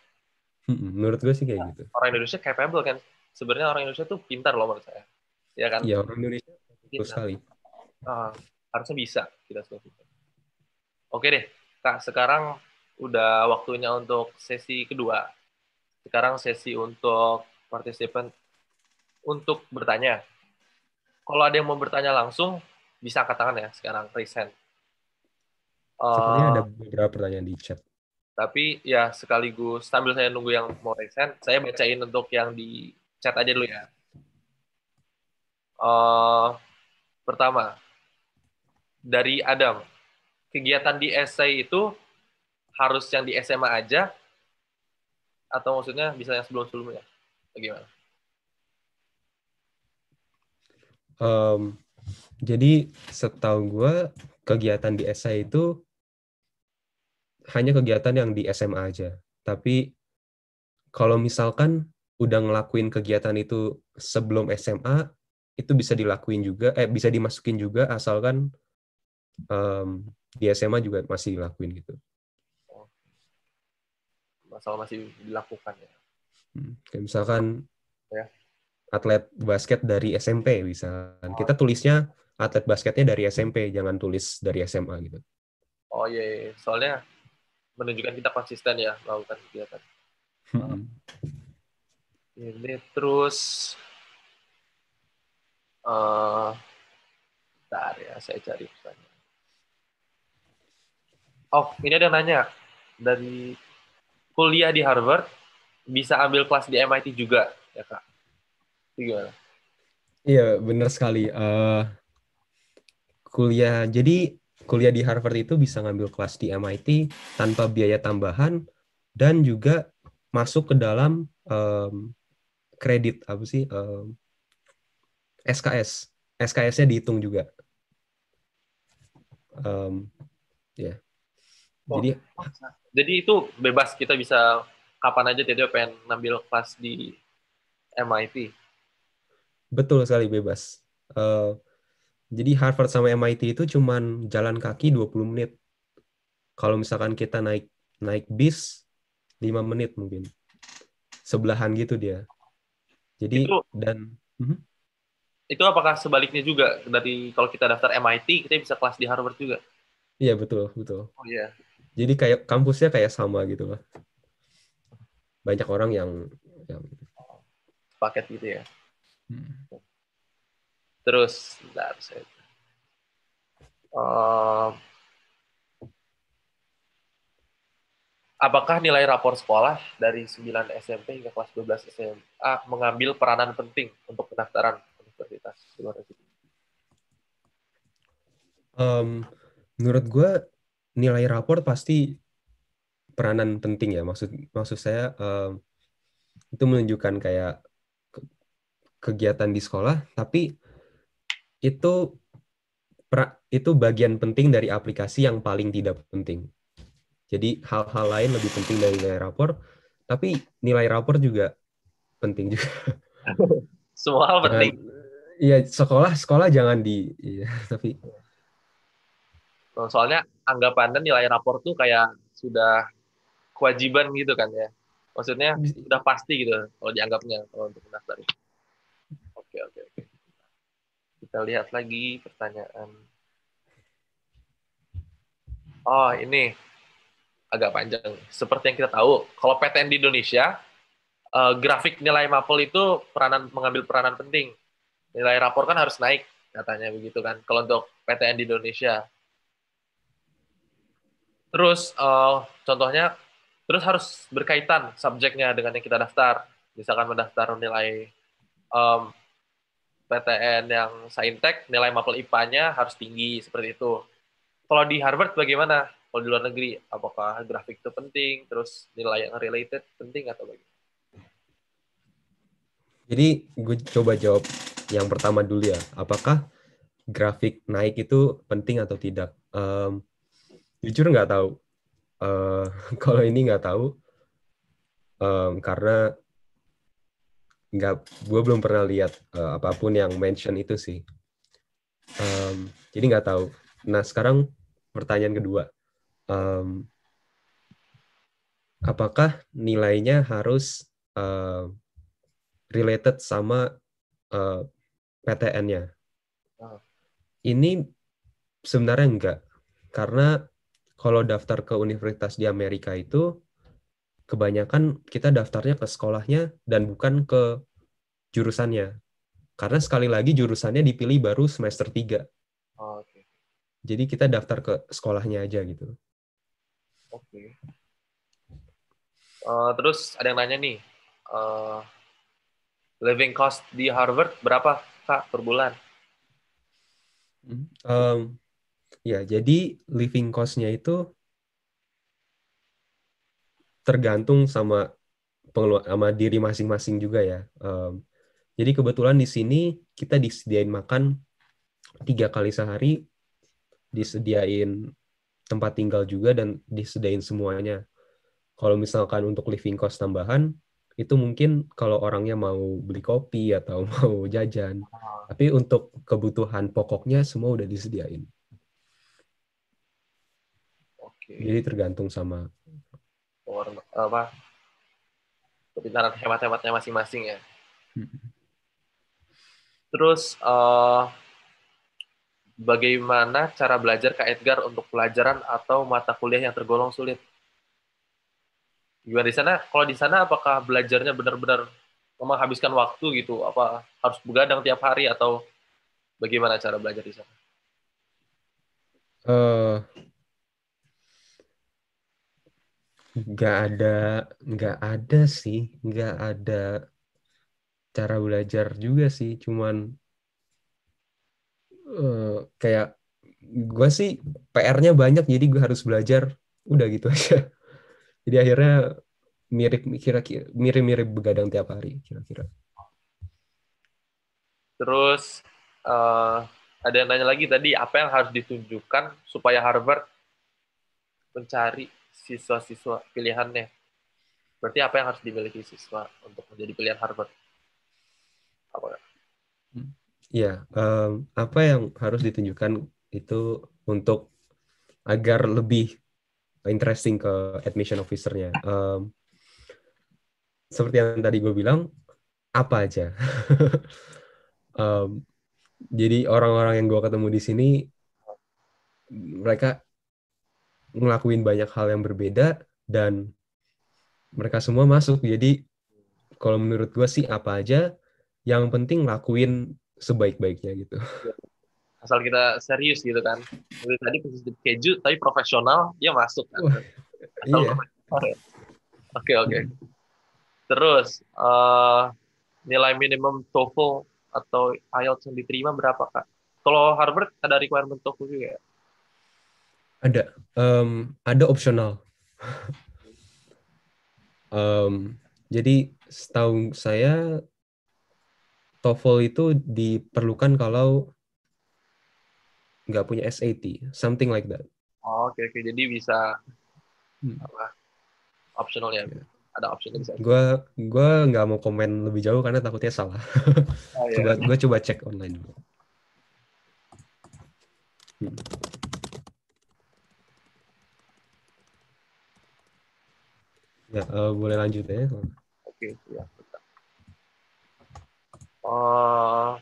menurut gue sih kayak nah, gitu orang Indonesia capable kan sebenarnya orang Indonesia tuh pintar loh menurut saya. Ya kan? Iya, orang Indonesia pintar sekali. Uh, harusnya bisa kita semua pintar. Oke deh, Kak, sekarang udah waktunya untuk sesi kedua. Sekarang sesi untuk partisipan untuk bertanya. Kalau ada yang mau bertanya langsung, bisa angkat tangan ya sekarang, present. Sepertinya uh, ada beberapa pertanyaan di chat. Tapi ya sekaligus sambil saya nunggu yang mau raise saya bacain untuk yang di Chat aja dulu ya. Uh, pertama, dari Adam. Kegiatan di essay itu harus yang di SMA aja atau maksudnya bisa yang sebelum-sebelumnya? Bagaimana? Um, jadi setahu gue kegiatan di SI itu hanya kegiatan yang di SMA aja. Tapi kalau misalkan udah ngelakuin kegiatan itu sebelum SMA itu bisa dilakuin juga eh bisa dimasukin juga asalkan um, di SMA juga masih dilakuin gitu oh. asal masih dilakukan ya hmm, kayak misalkan ya. atlet basket dari SMP bisa oh. kita tulisnya atlet basketnya dari SMP jangan tulis dari SMA gitu oh iya, iya, iya. soalnya menunjukkan kita konsisten ya melakukan kegiatan hmm ini terus uh, ya saya cari pertanyaan oh ini ada yang nanya dari kuliah di Harvard bisa ambil kelas di MIT juga ya kak itu gimana iya benar sekali uh, kuliah jadi kuliah di Harvard itu bisa ngambil kelas di MIT tanpa biaya tambahan dan juga masuk ke dalam um, kredit apa sih um, SKS SKS-nya dihitung juga um, ya yeah. oh. jadi jadi itu bebas kita bisa kapan aja tidak pengen ngambil kelas di MIT betul sekali bebas uh, jadi Harvard sama MIT itu cuman jalan kaki 20 menit kalau misalkan kita naik naik bis 5 menit mungkin sebelahan gitu dia jadi itu, dan uh mhm. -huh. itu apakah sebaliknya juga dari kalau kita daftar MIT kita bisa kelas di Harvard juga? Iya betul betul. Oh iya. Yeah. Jadi kayak kampusnya kayak sama gitu lah. Banyak orang yang yang paket gitu ya. Hmm. Terus, bentar, saya... Uh, apakah nilai rapor sekolah dari 9 SMP hingga kelas 12 SMA mengambil peranan penting untuk pendaftaran universitas di luar negeri? Um, menurut gue nilai rapor pasti peranan penting ya. Maksud maksud saya um, itu menunjukkan kayak kegiatan di sekolah, tapi itu itu bagian penting dari aplikasi yang paling tidak penting. Jadi hal-hal lain lebih penting dari nilai rapor, tapi nilai rapor juga penting juga. Semua hal penting. Iya, sekolah sekolah jangan di ya, tapi soalnya anggapannya nilai rapor tuh kayak sudah kewajiban gitu kan ya. Maksudnya sudah pasti gitu kalau dianggapnya kalau untuk mendaftar. Oke, oke, oke. Kita lihat lagi pertanyaan. Oh, ini agak panjang. Seperti yang kita tahu, kalau PTN di Indonesia, uh, grafik nilai MAPEL itu peranan mengambil peranan penting. Nilai rapor kan harus naik, katanya begitu kan, kalau untuk PTN di Indonesia. Terus, uh, contohnya, terus harus berkaitan subjeknya dengan yang kita daftar. Misalkan mendaftar nilai um, PTN yang saintek, nilai MAPEL IPA-nya harus tinggi, seperti itu. Kalau di Harvard bagaimana? kalau di luar negeri apakah grafik itu penting terus nilai yang related penting atau bagaimana jadi gue coba jawab yang pertama dulu ya apakah grafik naik itu penting atau tidak um, jujur nggak tahu uh, kalau ini nggak tahu um, karena nggak gue belum pernah lihat uh, apapun yang mention itu sih um, jadi nggak tahu nah sekarang pertanyaan kedua um, apakah nilainya harus uh, related sama uh, eh, PTN-nya. Ah. Ini sebenarnya enggak, karena kalau daftar ke universitas di Amerika itu kebanyakan kita daftarnya ke sekolahnya dan bukan ke jurusannya. Karena sekali lagi jurusannya dipilih baru semester 3. Oh, okay. Jadi kita daftar ke sekolahnya aja gitu. Oke. Okay. Uh, eh, terus ada yang nanya nih, uh, living cost di Harvard berapa kak per bulan? Um, ya, jadi living costnya itu tergantung sama pengeluar sama diri masing-masing juga ya. Um, jadi kebetulan di sini kita disediain makan tiga kali sehari, disediain tempat tinggal juga dan disediain semuanya. Kalau misalkan untuk living cost tambahan, itu mungkin kalau orangnya mau beli kopi atau mau jajan. Tapi untuk kebutuhan pokoknya semua udah disediain. Oke. Jadi tergantung sama Or, apa kepintaran hemat-hematnya masing-masing ya. Terus uh, bagaimana cara belajar Kak Edgar untuk pelajaran atau mata kuliah yang tergolong sulit? Gimana di sana? Kalau di sana apakah belajarnya benar-benar menghabiskan waktu gitu? Apa harus begadang tiap hari atau bagaimana cara belajar di sana? Uh, nggak ada nggak ada sih gak ada cara belajar juga sih cuman Eh, kayak gue sih PR-nya banyak jadi gue harus belajar udah gitu aja jadi akhirnya mirip kira-kira mirip-mirip begadang tiap hari kira-kira terus uh, ada yang nanya lagi tadi apa yang harus ditunjukkan supaya Harvard mencari siswa-siswa pilihannya berarti apa yang harus dimiliki siswa untuk menjadi pilihan Harvard apa hmm ya um, apa yang harus ditunjukkan itu untuk agar lebih interesting ke admission officer-nya. um, seperti yang tadi gue bilang apa aja um, jadi orang-orang yang gue ketemu di sini mereka ngelakuin banyak hal yang berbeda dan mereka semua masuk jadi kalau menurut gue sih apa aja yang penting lakuin sebaik-baiknya gitu. Iya. Asal kita serius gitu kan. Jadi tadi keju tapi profesional dia masuk kan. Oh, iya. Oke oke. Okay, Terus uh, nilai minimum TOEFL atau IELTS yang diterima berapa kak? Kalau Harvard ada requirement TOEFL juga ya? Ada. Um, ada opsional. um, jadi setahu saya TOEFL itu diperlukan kalau nggak punya SAT, something like that. Oh, oke okay, oke. Okay. Jadi bisa hmm. apa? Optional ya. Yeah. Ada option bisa. Gua gua nggak mau komen lebih jauh karena takutnya salah. Oh, iya. coba gua coba cek online dulu. Hmm. Ya, uh, boleh lanjut ya. Oke, okay, ya. Oh.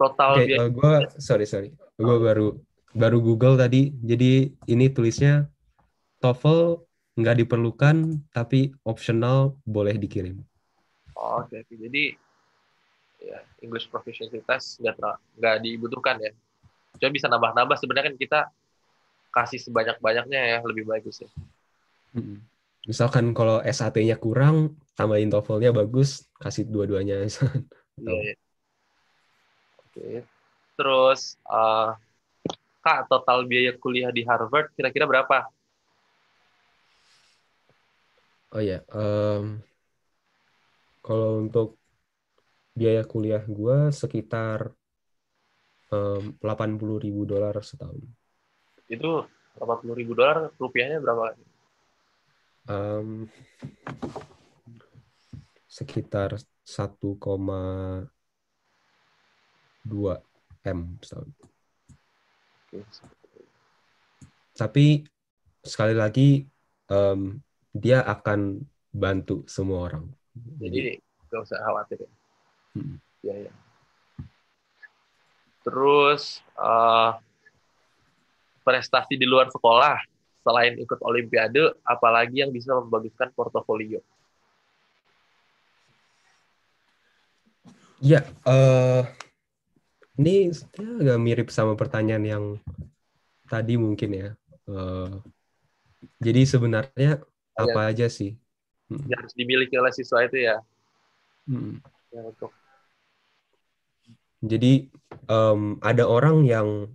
total okay, biaya. Uh, eh, gua sorry sorry, gue baru baru Google tadi. Jadi ini tulisnya TOEFL nggak diperlukan tapi optional boleh dikirim. Oh, Oke, okay. jadi ya English proficiency test nggak nggak dibutuhkan ya. Cuma bisa nambah-nambah sebenarnya kan kita kasih sebanyak-banyaknya ya lebih baik ya. Misalkan kalau SAT-nya kurang, tambahin TOEFL-nya bagus, kasih dua-duanya. Gitu. yeah. Iya. Oke. Terus uh, Kak, total biaya kuliah di Harvard kira-kira berapa? Oh ya, yeah. um, kalau untuk biaya kuliah gue sekitar um, 80 ribu dolar setahun. Itu 80 ribu dolar rupiahnya berapa? Um, sekitar 1,2 M setahun. Tapi sekali lagi um, dia akan bantu semua orang. Jadi nggak usah khawatir ya. Hmm. Ya ya. Terus uh, prestasi di luar sekolah selain ikut olimpiade, apalagi yang bisa membagikan portofolio? Ya, uh, ini ya agak mirip sama pertanyaan yang tadi mungkin ya. Uh, jadi sebenarnya ya. apa aja sih hmm. yang harus dimiliki oleh siswa itu ya? Hmm. ya untuk... Jadi um, ada orang yang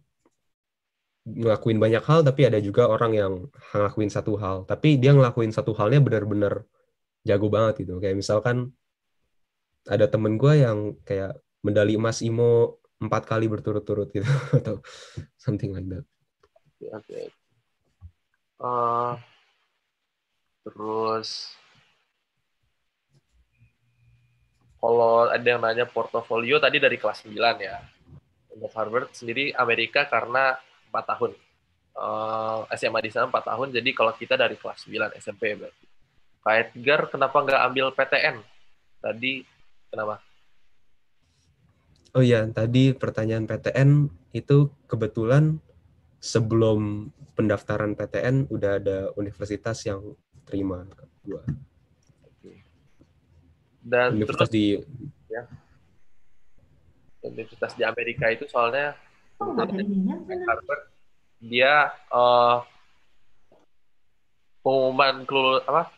ngelakuin banyak hal, tapi ada juga orang yang ngelakuin satu hal. Tapi dia ngelakuin satu halnya benar-benar jago banget gitu. Kayak misalkan ada temen gue yang kayak medali emas IMO empat kali berturut-turut gitu atau something like that. Oke. Okay. Uh, eh, terus kalau ada yang nanya portofolio tadi dari kelas 9 ya. Untuk Harvard sendiri Amerika karena empat tahun. Uh, eh, SMA di sana empat tahun, jadi kalau kita dari kelas 9 SMP berarti. Kak Edgar, kenapa nggak ambil PTN? Tadi Kenapa? Oh iya, tadi pertanyaan PTN itu kebetulan sebelum pendaftaran PTN udah ada universitas yang terima gua. Dan universitas terus, di ya. Universitas di Amerika itu soalnya oh, Harvard dia uh, pengumuman kelulus apa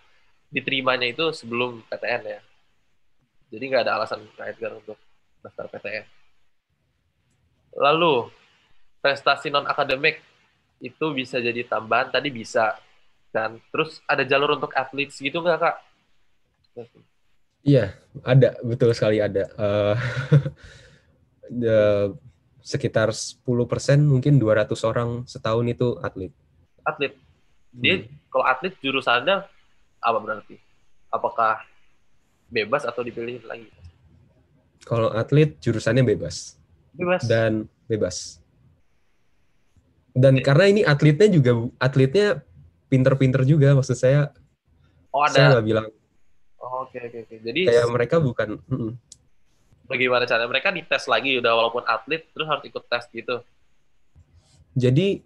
diterimanya itu sebelum PTN ya. Jadi nggak ada alasan Kak Edgar untuk daftar PTN. Lalu, prestasi non-akademik itu bisa jadi tambahan, tadi bisa. Dan terus ada jalur untuk atlet gitu nggak, Kak? Iya, ada. Betul sekali ada. Uh, sekitar 10% mungkin 200 orang setahun itu atlet. Atlet? jadi hmm. kalau atlet jurusannya apa berarti? Apakah bebas atau dipilih lagi? Kalau atlet jurusannya bebas. Bebas. Dan bebas. Dan karena ini atletnya juga atletnya pinter-pinter juga maksud saya. Oh ada. Saya nggak bilang. Oh, oke oke oke. Jadi kayak mereka bukan. Bagaimana cara mereka dites lagi udah walaupun atlet terus harus ikut tes gitu. Jadi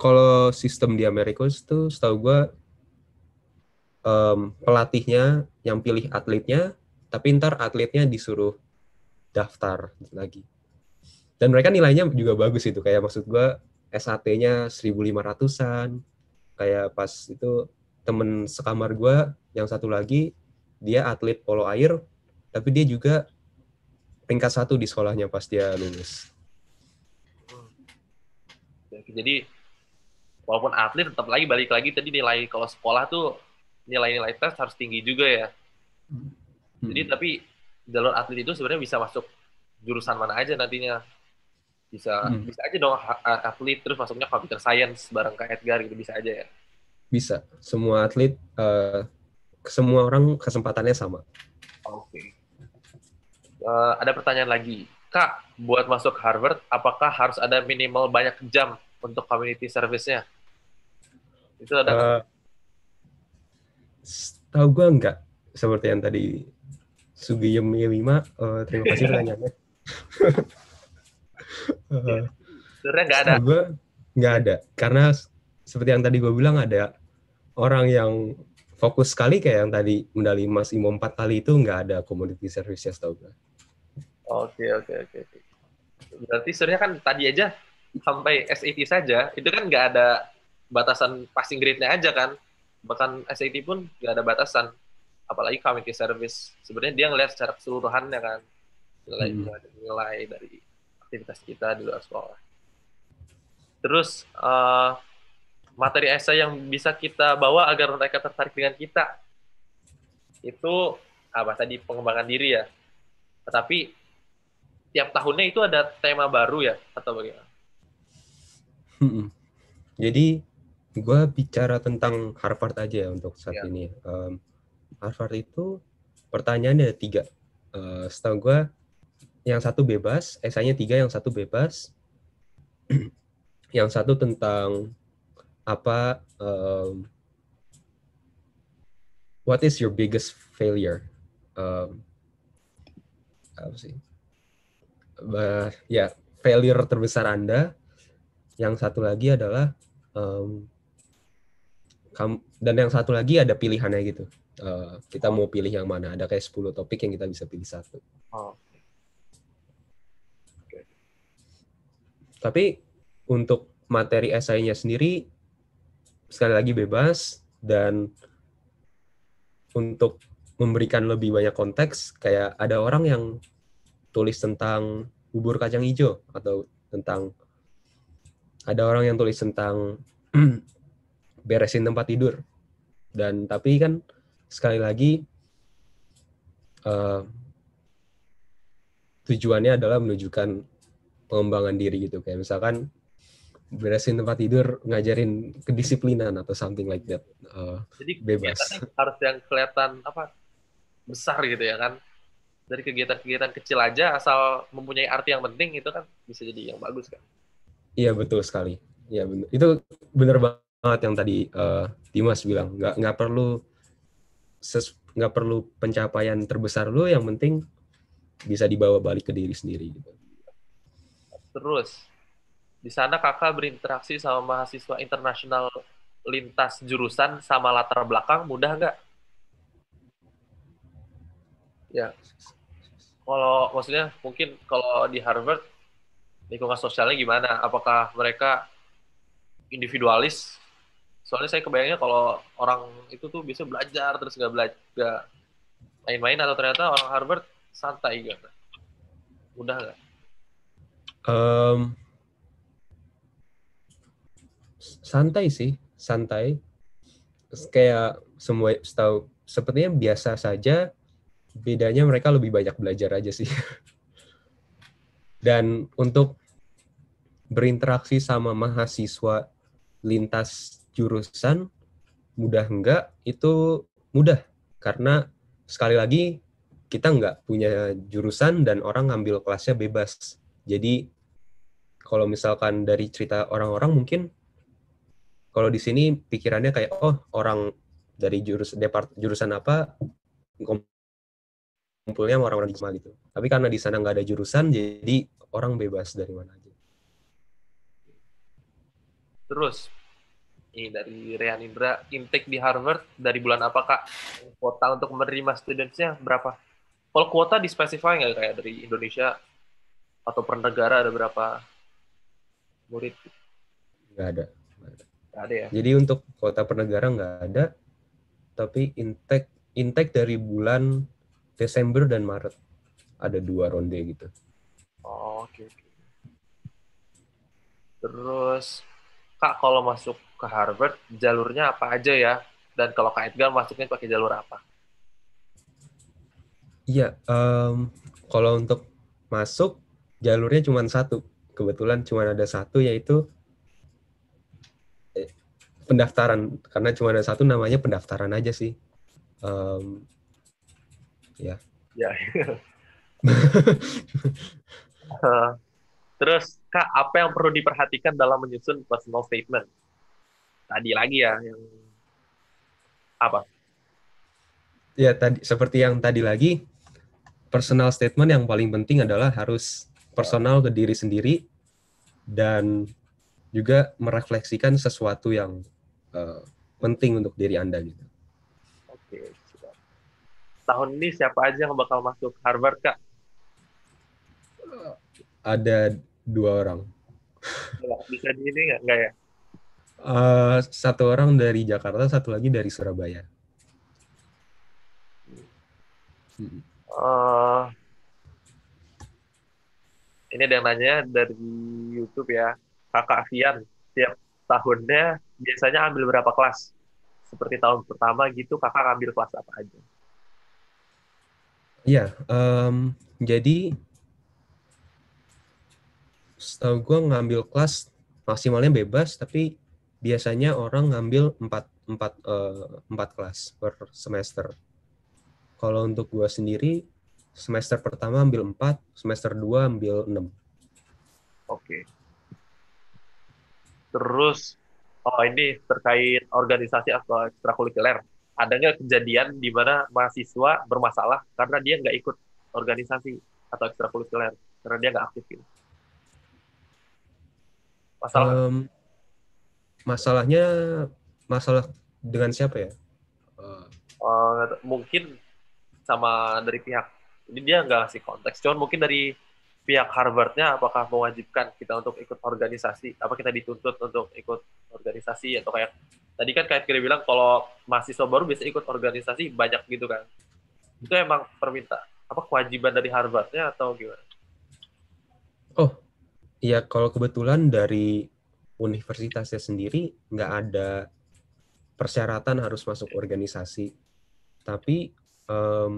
kalau sistem di Amerika itu setahu gue um, pelatihnya yang pilih atletnya, tapi ntar atletnya disuruh daftar lagi. Dan mereka nilainya juga bagus itu, kayak maksud gue SAT-nya 1500-an, kayak pas itu temen sekamar gue yang satu lagi, dia atlet polo air, tapi dia juga peringkat satu di sekolahnya pas dia lulus. Jadi walaupun atlet tetap lagi balik lagi tadi nilai kalau sekolah tuh nilai-nilai tes harus tinggi juga ya. Hmm. Jadi tapi jalur atlet itu sebenarnya bisa masuk jurusan mana aja nantinya. Bisa hmm. bisa aja dong atlet terus masuknya computer science bareng ke Edgar gitu bisa aja ya. Bisa. Semua atlet uh, semua orang kesempatannya sama. Oke. Okay. Uh, eh, ada pertanyaan lagi. Kak, buat masuk Harvard apakah harus ada minimal banyak jam untuk community service-nya? Itu ada uh, Tahu gue enggak seperti yang tadi Sugiyemi Lima. Uh, terima kasih pertanyaannya. uh, Sebenarnya nggak ada. Gue enggak ada karena seperti yang tadi gue bilang ada orang yang fokus sekali kayak yang tadi medali emas IMO empat kali itu nggak ada community service ya tahu gue. Oke oke oke. Berarti sebenarnya kan tadi aja sampai SAT e saja itu kan nggak ada batasan passing grade-nya aja kan? bahkan SAT pun nggak ada batasan apalagi community service sebenarnya dia ngelihat secara keseluruhan ya kan nilai hmm. nilai dari aktivitas kita di luar sekolah terus uh, materi esai yang bisa kita bawa agar mereka tertarik dengan kita itu apa tadi pengembangan diri ya tetapi tiap tahunnya itu ada tema baru ya atau bagaimana hmm. jadi Gitu. gue bicara tentang Harvard aja ya untuk saat ya. ini. Um, Harvard itu pertanyaannya ada tiga. Uh, setahu gue yang satu bebas, esainya tiga, yang satu bebas, yang satu tentang apa um, what is your biggest failure? Um, apa sih? ya yeah, failure terbesar anda. Yang satu lagi adalah um, kamu, dan yang satu lagi ada pilihannya gitu. Uh, kita mau pilih yang mana? Ada kayak 10 topik yang kita bisa pilih satu. Oh. Okay. Tapi untuk materi esainya sendiri sekali lagi bebas dan untuk memberikan lebih banyak konteks kayak ada orang yang tulis tentang bubur kacang hijau atau tentang ada orang yang tulis tentang beresin tempat tidur dan tapi kan sekali lagi uh, tujuannya adalah menunjukkan pengembangan diri gitu kayak misalkan beresin tempat tidur ngajarin kedisiplinan atau something like that uh, jadi bebas harus yang kelihatan apa besar gitu ya kan dari kegiatan-kegiatan kecil aja asal mempunyai arti yang penting itu kan bisa jadi yang bagus kan iya betul sekali iya bener. itu benar banget banget yang tadi uh, Dimas bilang nggak nggak perlu nggak perlu pencapaian terbesar lu yang penting bisa dibawa balik ke diri sendiri gitu. Terus di sana kakak berinteraksi sama mahasiswa internasional lintas jurusan sama latar belakang mudah nggak? Ya, kalau maksudnya mungkin kalau di Harvard lingkungan sosialnya gimana? Apakah mereka individualis soalnya saya kebayangnya kalau orang itu tuh bisa belajar terus nggak belajar main-main atau ternyata orang Harvard santai gak? mudah nggak um, santai sih santai kayak semua setahu sepertinya biasa saja bedanya mereka lebih banyak belajar aja sih dan untuk berinteraksi sama mahasiswa lintas jurusan mudah enggak itu mudah karena sekali lagi kita enggak punya jurusan dan orang ngambil kelasnya bebas. Jadi kalau misalkan dari cerita orang-orang mungkin kalau di sini pikirannya kayak oh orang dari jurus depart jurusan apa kumpulnya orang-orang di sana gitu. Tapi karena di sana nggak ada jurusan jadi orang bebas dari mana aja. Terus ini dari Rehan Indra, intake di Harvard dari bulan apa kak? Kuota untuk menerima studentsnya berapa? Kalau kuota di specify nggak kayak dari Indonesia atau per negara ada berapa murid? Nggak ada. Nggak ada. ya? Jadi untuk kuota per negara nggak ada, tapi intake intake dari bulan Desember dan Maret ada dua ronde gitu. Oh, oke. okay. Terus Kak kalau masuk ke Harvard jalurnya apa aja ya? Dan kalau Kak Edgar masuknya pakai jalur apa? Iya, um, kalau untuk masuk jalurnya cuma satu. Kebetulan cuma ada satu yaitu eh, pendaftaran karena cuma ada satu namanya pendaftaran aja sih um, ya ya uh, terus Kak, apa yang perlu diperhatikan dalam menyusun personal statement? Tadi lagi ya, yang apa? Ya, tadi seperti yang tadi lagi, personal statement yang paling penting adalah harus personal ke diri sendiri dan juga merefleksikan sesuatu yang uh, penting untuk diri Anda gitu. Oke, tahun ini siapa aja yang bakal masuk Harvard, Kak? Ada dua orang. Bisa di sini nggak? ya? Uh, satu orang dari Jakarta, satu lagi dari Surabaya. Uh, ini ada yang nanya dari YouTube ya. Kakak Fian, setiap tahunnya biasanya ambil berapa kelas? Seperti tahun pertama gitu, kakak ambil kelas apa aja? Ya, yeah, um, jadi setahu gue ngambil kelas maksimalnya bebas tapi biasanya orang ngambil empat empat uh, empat kelas per semester. Kalau untuk gue sendiri semester pertama ambil empat semester dua ambil enam Oke. Okay. Terus oh ini terkait organisasi atau ekstrakurikuler. Ada nggak kejadian di mana mahasiswa bermasalah karena dia nggak ikut organisasi atau ekstrakurikuler karena dia nggak aktif gitu? Masalah. Um, masalahnya masalah dengan siapa ya? Uh, mungkin sama dari pihak ini dia nggak ngasih konteks, cuman mungkin dari pihak Harvardnya apakah mewajibkan kita untuk ikut organisasi apa kita dituntut untuk ikut organisasi atau kayak tadi kan kayak kira bilang kalau mahasiswa baru bisa ikut organisasi banyak gitu kan itu emang perminta apa kewajiban dari Harvardnya atau gimana? Oh ya kalau kebetulan dari universitasnya sendiri nggak ada persyaratan harus masuk organisasi tapi um,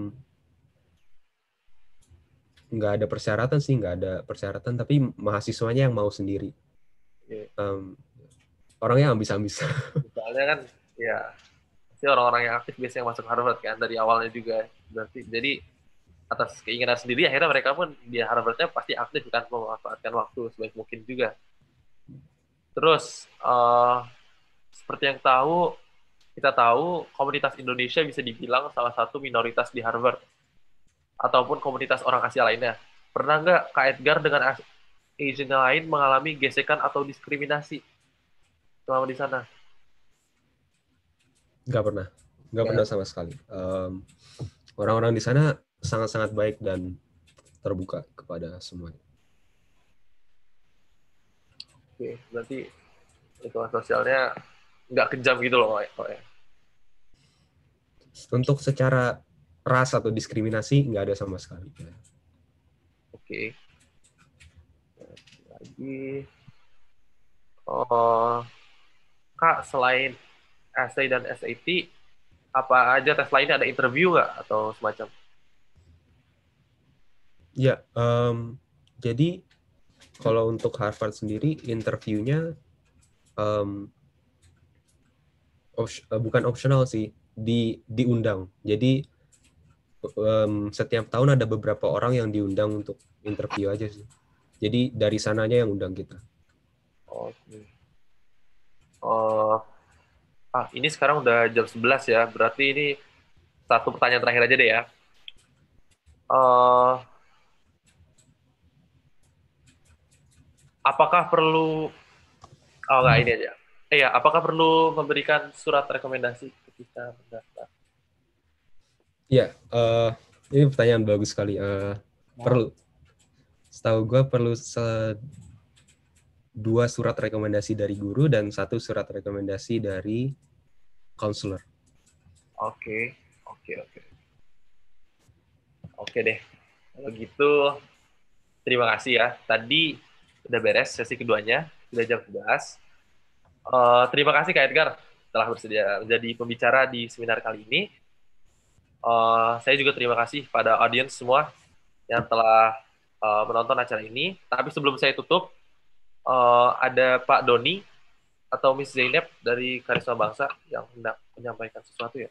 nggak ada persyaratan sih nggak ada persyaratan tapi mahasiswanya yang mau sendiri um, orangnya ambis-ambis soalnya kan ya si orang-orang yang aktif biasanya masuk Harvard kan dari awalnya juga berarti jadi atas keinginan sendiri akhirnya mereka pun di Harvardnya pasti aktif kan memanfaatkan waktu sebaik mungkin juga terus uh, seperti yang tahu kita tahu komunitas Indonesia bisa dibilang salah satu minoritas di Harvard ataupun komunitas orang Asia lainnya pernah nggak Kak Edgar dengan Asian lain mengalami gesekan atau diskriminasi selama di sana nggak pernah nggak ya. pernah sama sekali um, orang-orang di sana sangat-sangat baik dan terbuka kepada semuanya. Oke, berarti lingkungan sosialnya nggak kejam gitu loh, ya? Untuk secara ras atau diskriminasi nggak ada sama sekali. Oke. Lagi, oh, kak selain essay dan SAT, apa aja tes lainnya ada interview nggak atau semacam? Ya, um, jadi kalau untuk Harvard sendiri interviewnya um, op- eh, bukan opsional sih, di diundang. Jadi um, setiap tahun ada beberapa orang yang diundang untuk interview aja sih. Jadi dari sananya yang undang kita. Oke. Uh, ah, ini sekarang udah jam 11 ya. Berarti ini satu pertanyaan terakhir aja deh ya. Uh, apakah perlu oh enggak ini aja iya eh, apakah perlu memberikan surat rekomendasi ketika mendaftar iya uh, ini pertanyaan bagus sekali uh, ya. perlu setahu gue perlu se dua surat rekomendasi dari guru dan satu surat rekomendasi dari counselor oke oke oke oke deh kalau gitu terima kasih ya tadi Udah beres sesi keduanya, sudah jam 11. Uh, eh, terima kasih Kak Edgar telah bersedia menjadi pembicara di seminar kali ini. Uh, saya juga terima kasih pada audiens semua yang telah uh, menonton acara ini. Tapi sebelum saya tutup, uh, ada Pak Doni atau Miss Zainab dari Karisma Bangsa yang hendak menyampaikan sesuatu ya.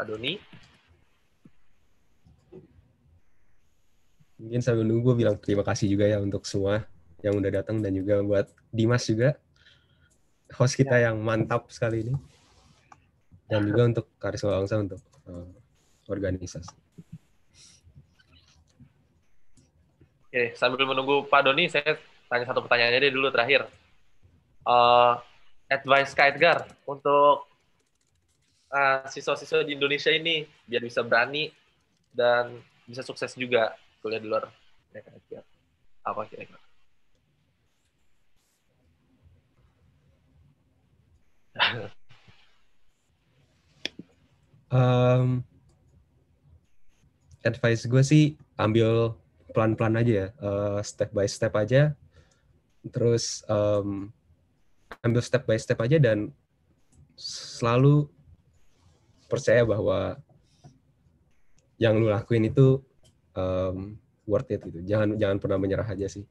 Pak Doni. Mungkin sambil nunggu gue bilang terima kasih juga ya untuk semua yang udah datang dan juga buat Dimas juga host kita ya. yang mantap sekali ini dan juga untuk Karisma Bangsa untuk uh, organisasi. Oke, sambil menunggu Pak Doni, saya tanya satu pertanyaan aja dulu terakhir. Uh, advice Kaitgar untuk siswa ah, siswa-siswa di Indonesia ini biar bisa berani dan bisa sukses juga kuliah di luar ya kan, ya. apa kira-kira um, advice gue sih ambil pelan-pelan aja uh, step by step aja, terus um, ambil step by step aja dan selalu percaya bahwa yang lu lakuin itu um, worth it gitu. Jangan jangan pernah menyerah aja sih.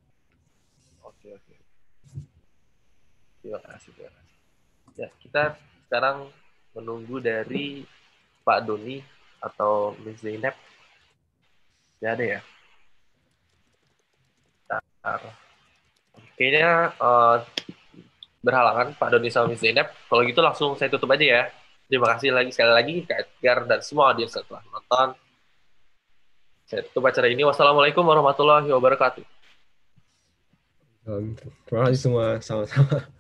Oke oke. Terima kasih terima kasih. Ya kita sekarang menunggu dari Pak Doni atau Miss Zainab. Ya ada ya? Bentar. Kayaknya uh, berhalangan Pak Doni sama Miss Zainab. Kalau gitu langsung saya tutup aja ya. Terima kasih lagi sekali lagi ke Edgar dan semua audiens yang telah menonton. Saya tutup acara ini. Wassalamualaikum warahmatullahi wabarakatuh. Um, terima kasih semua. Sama-sama.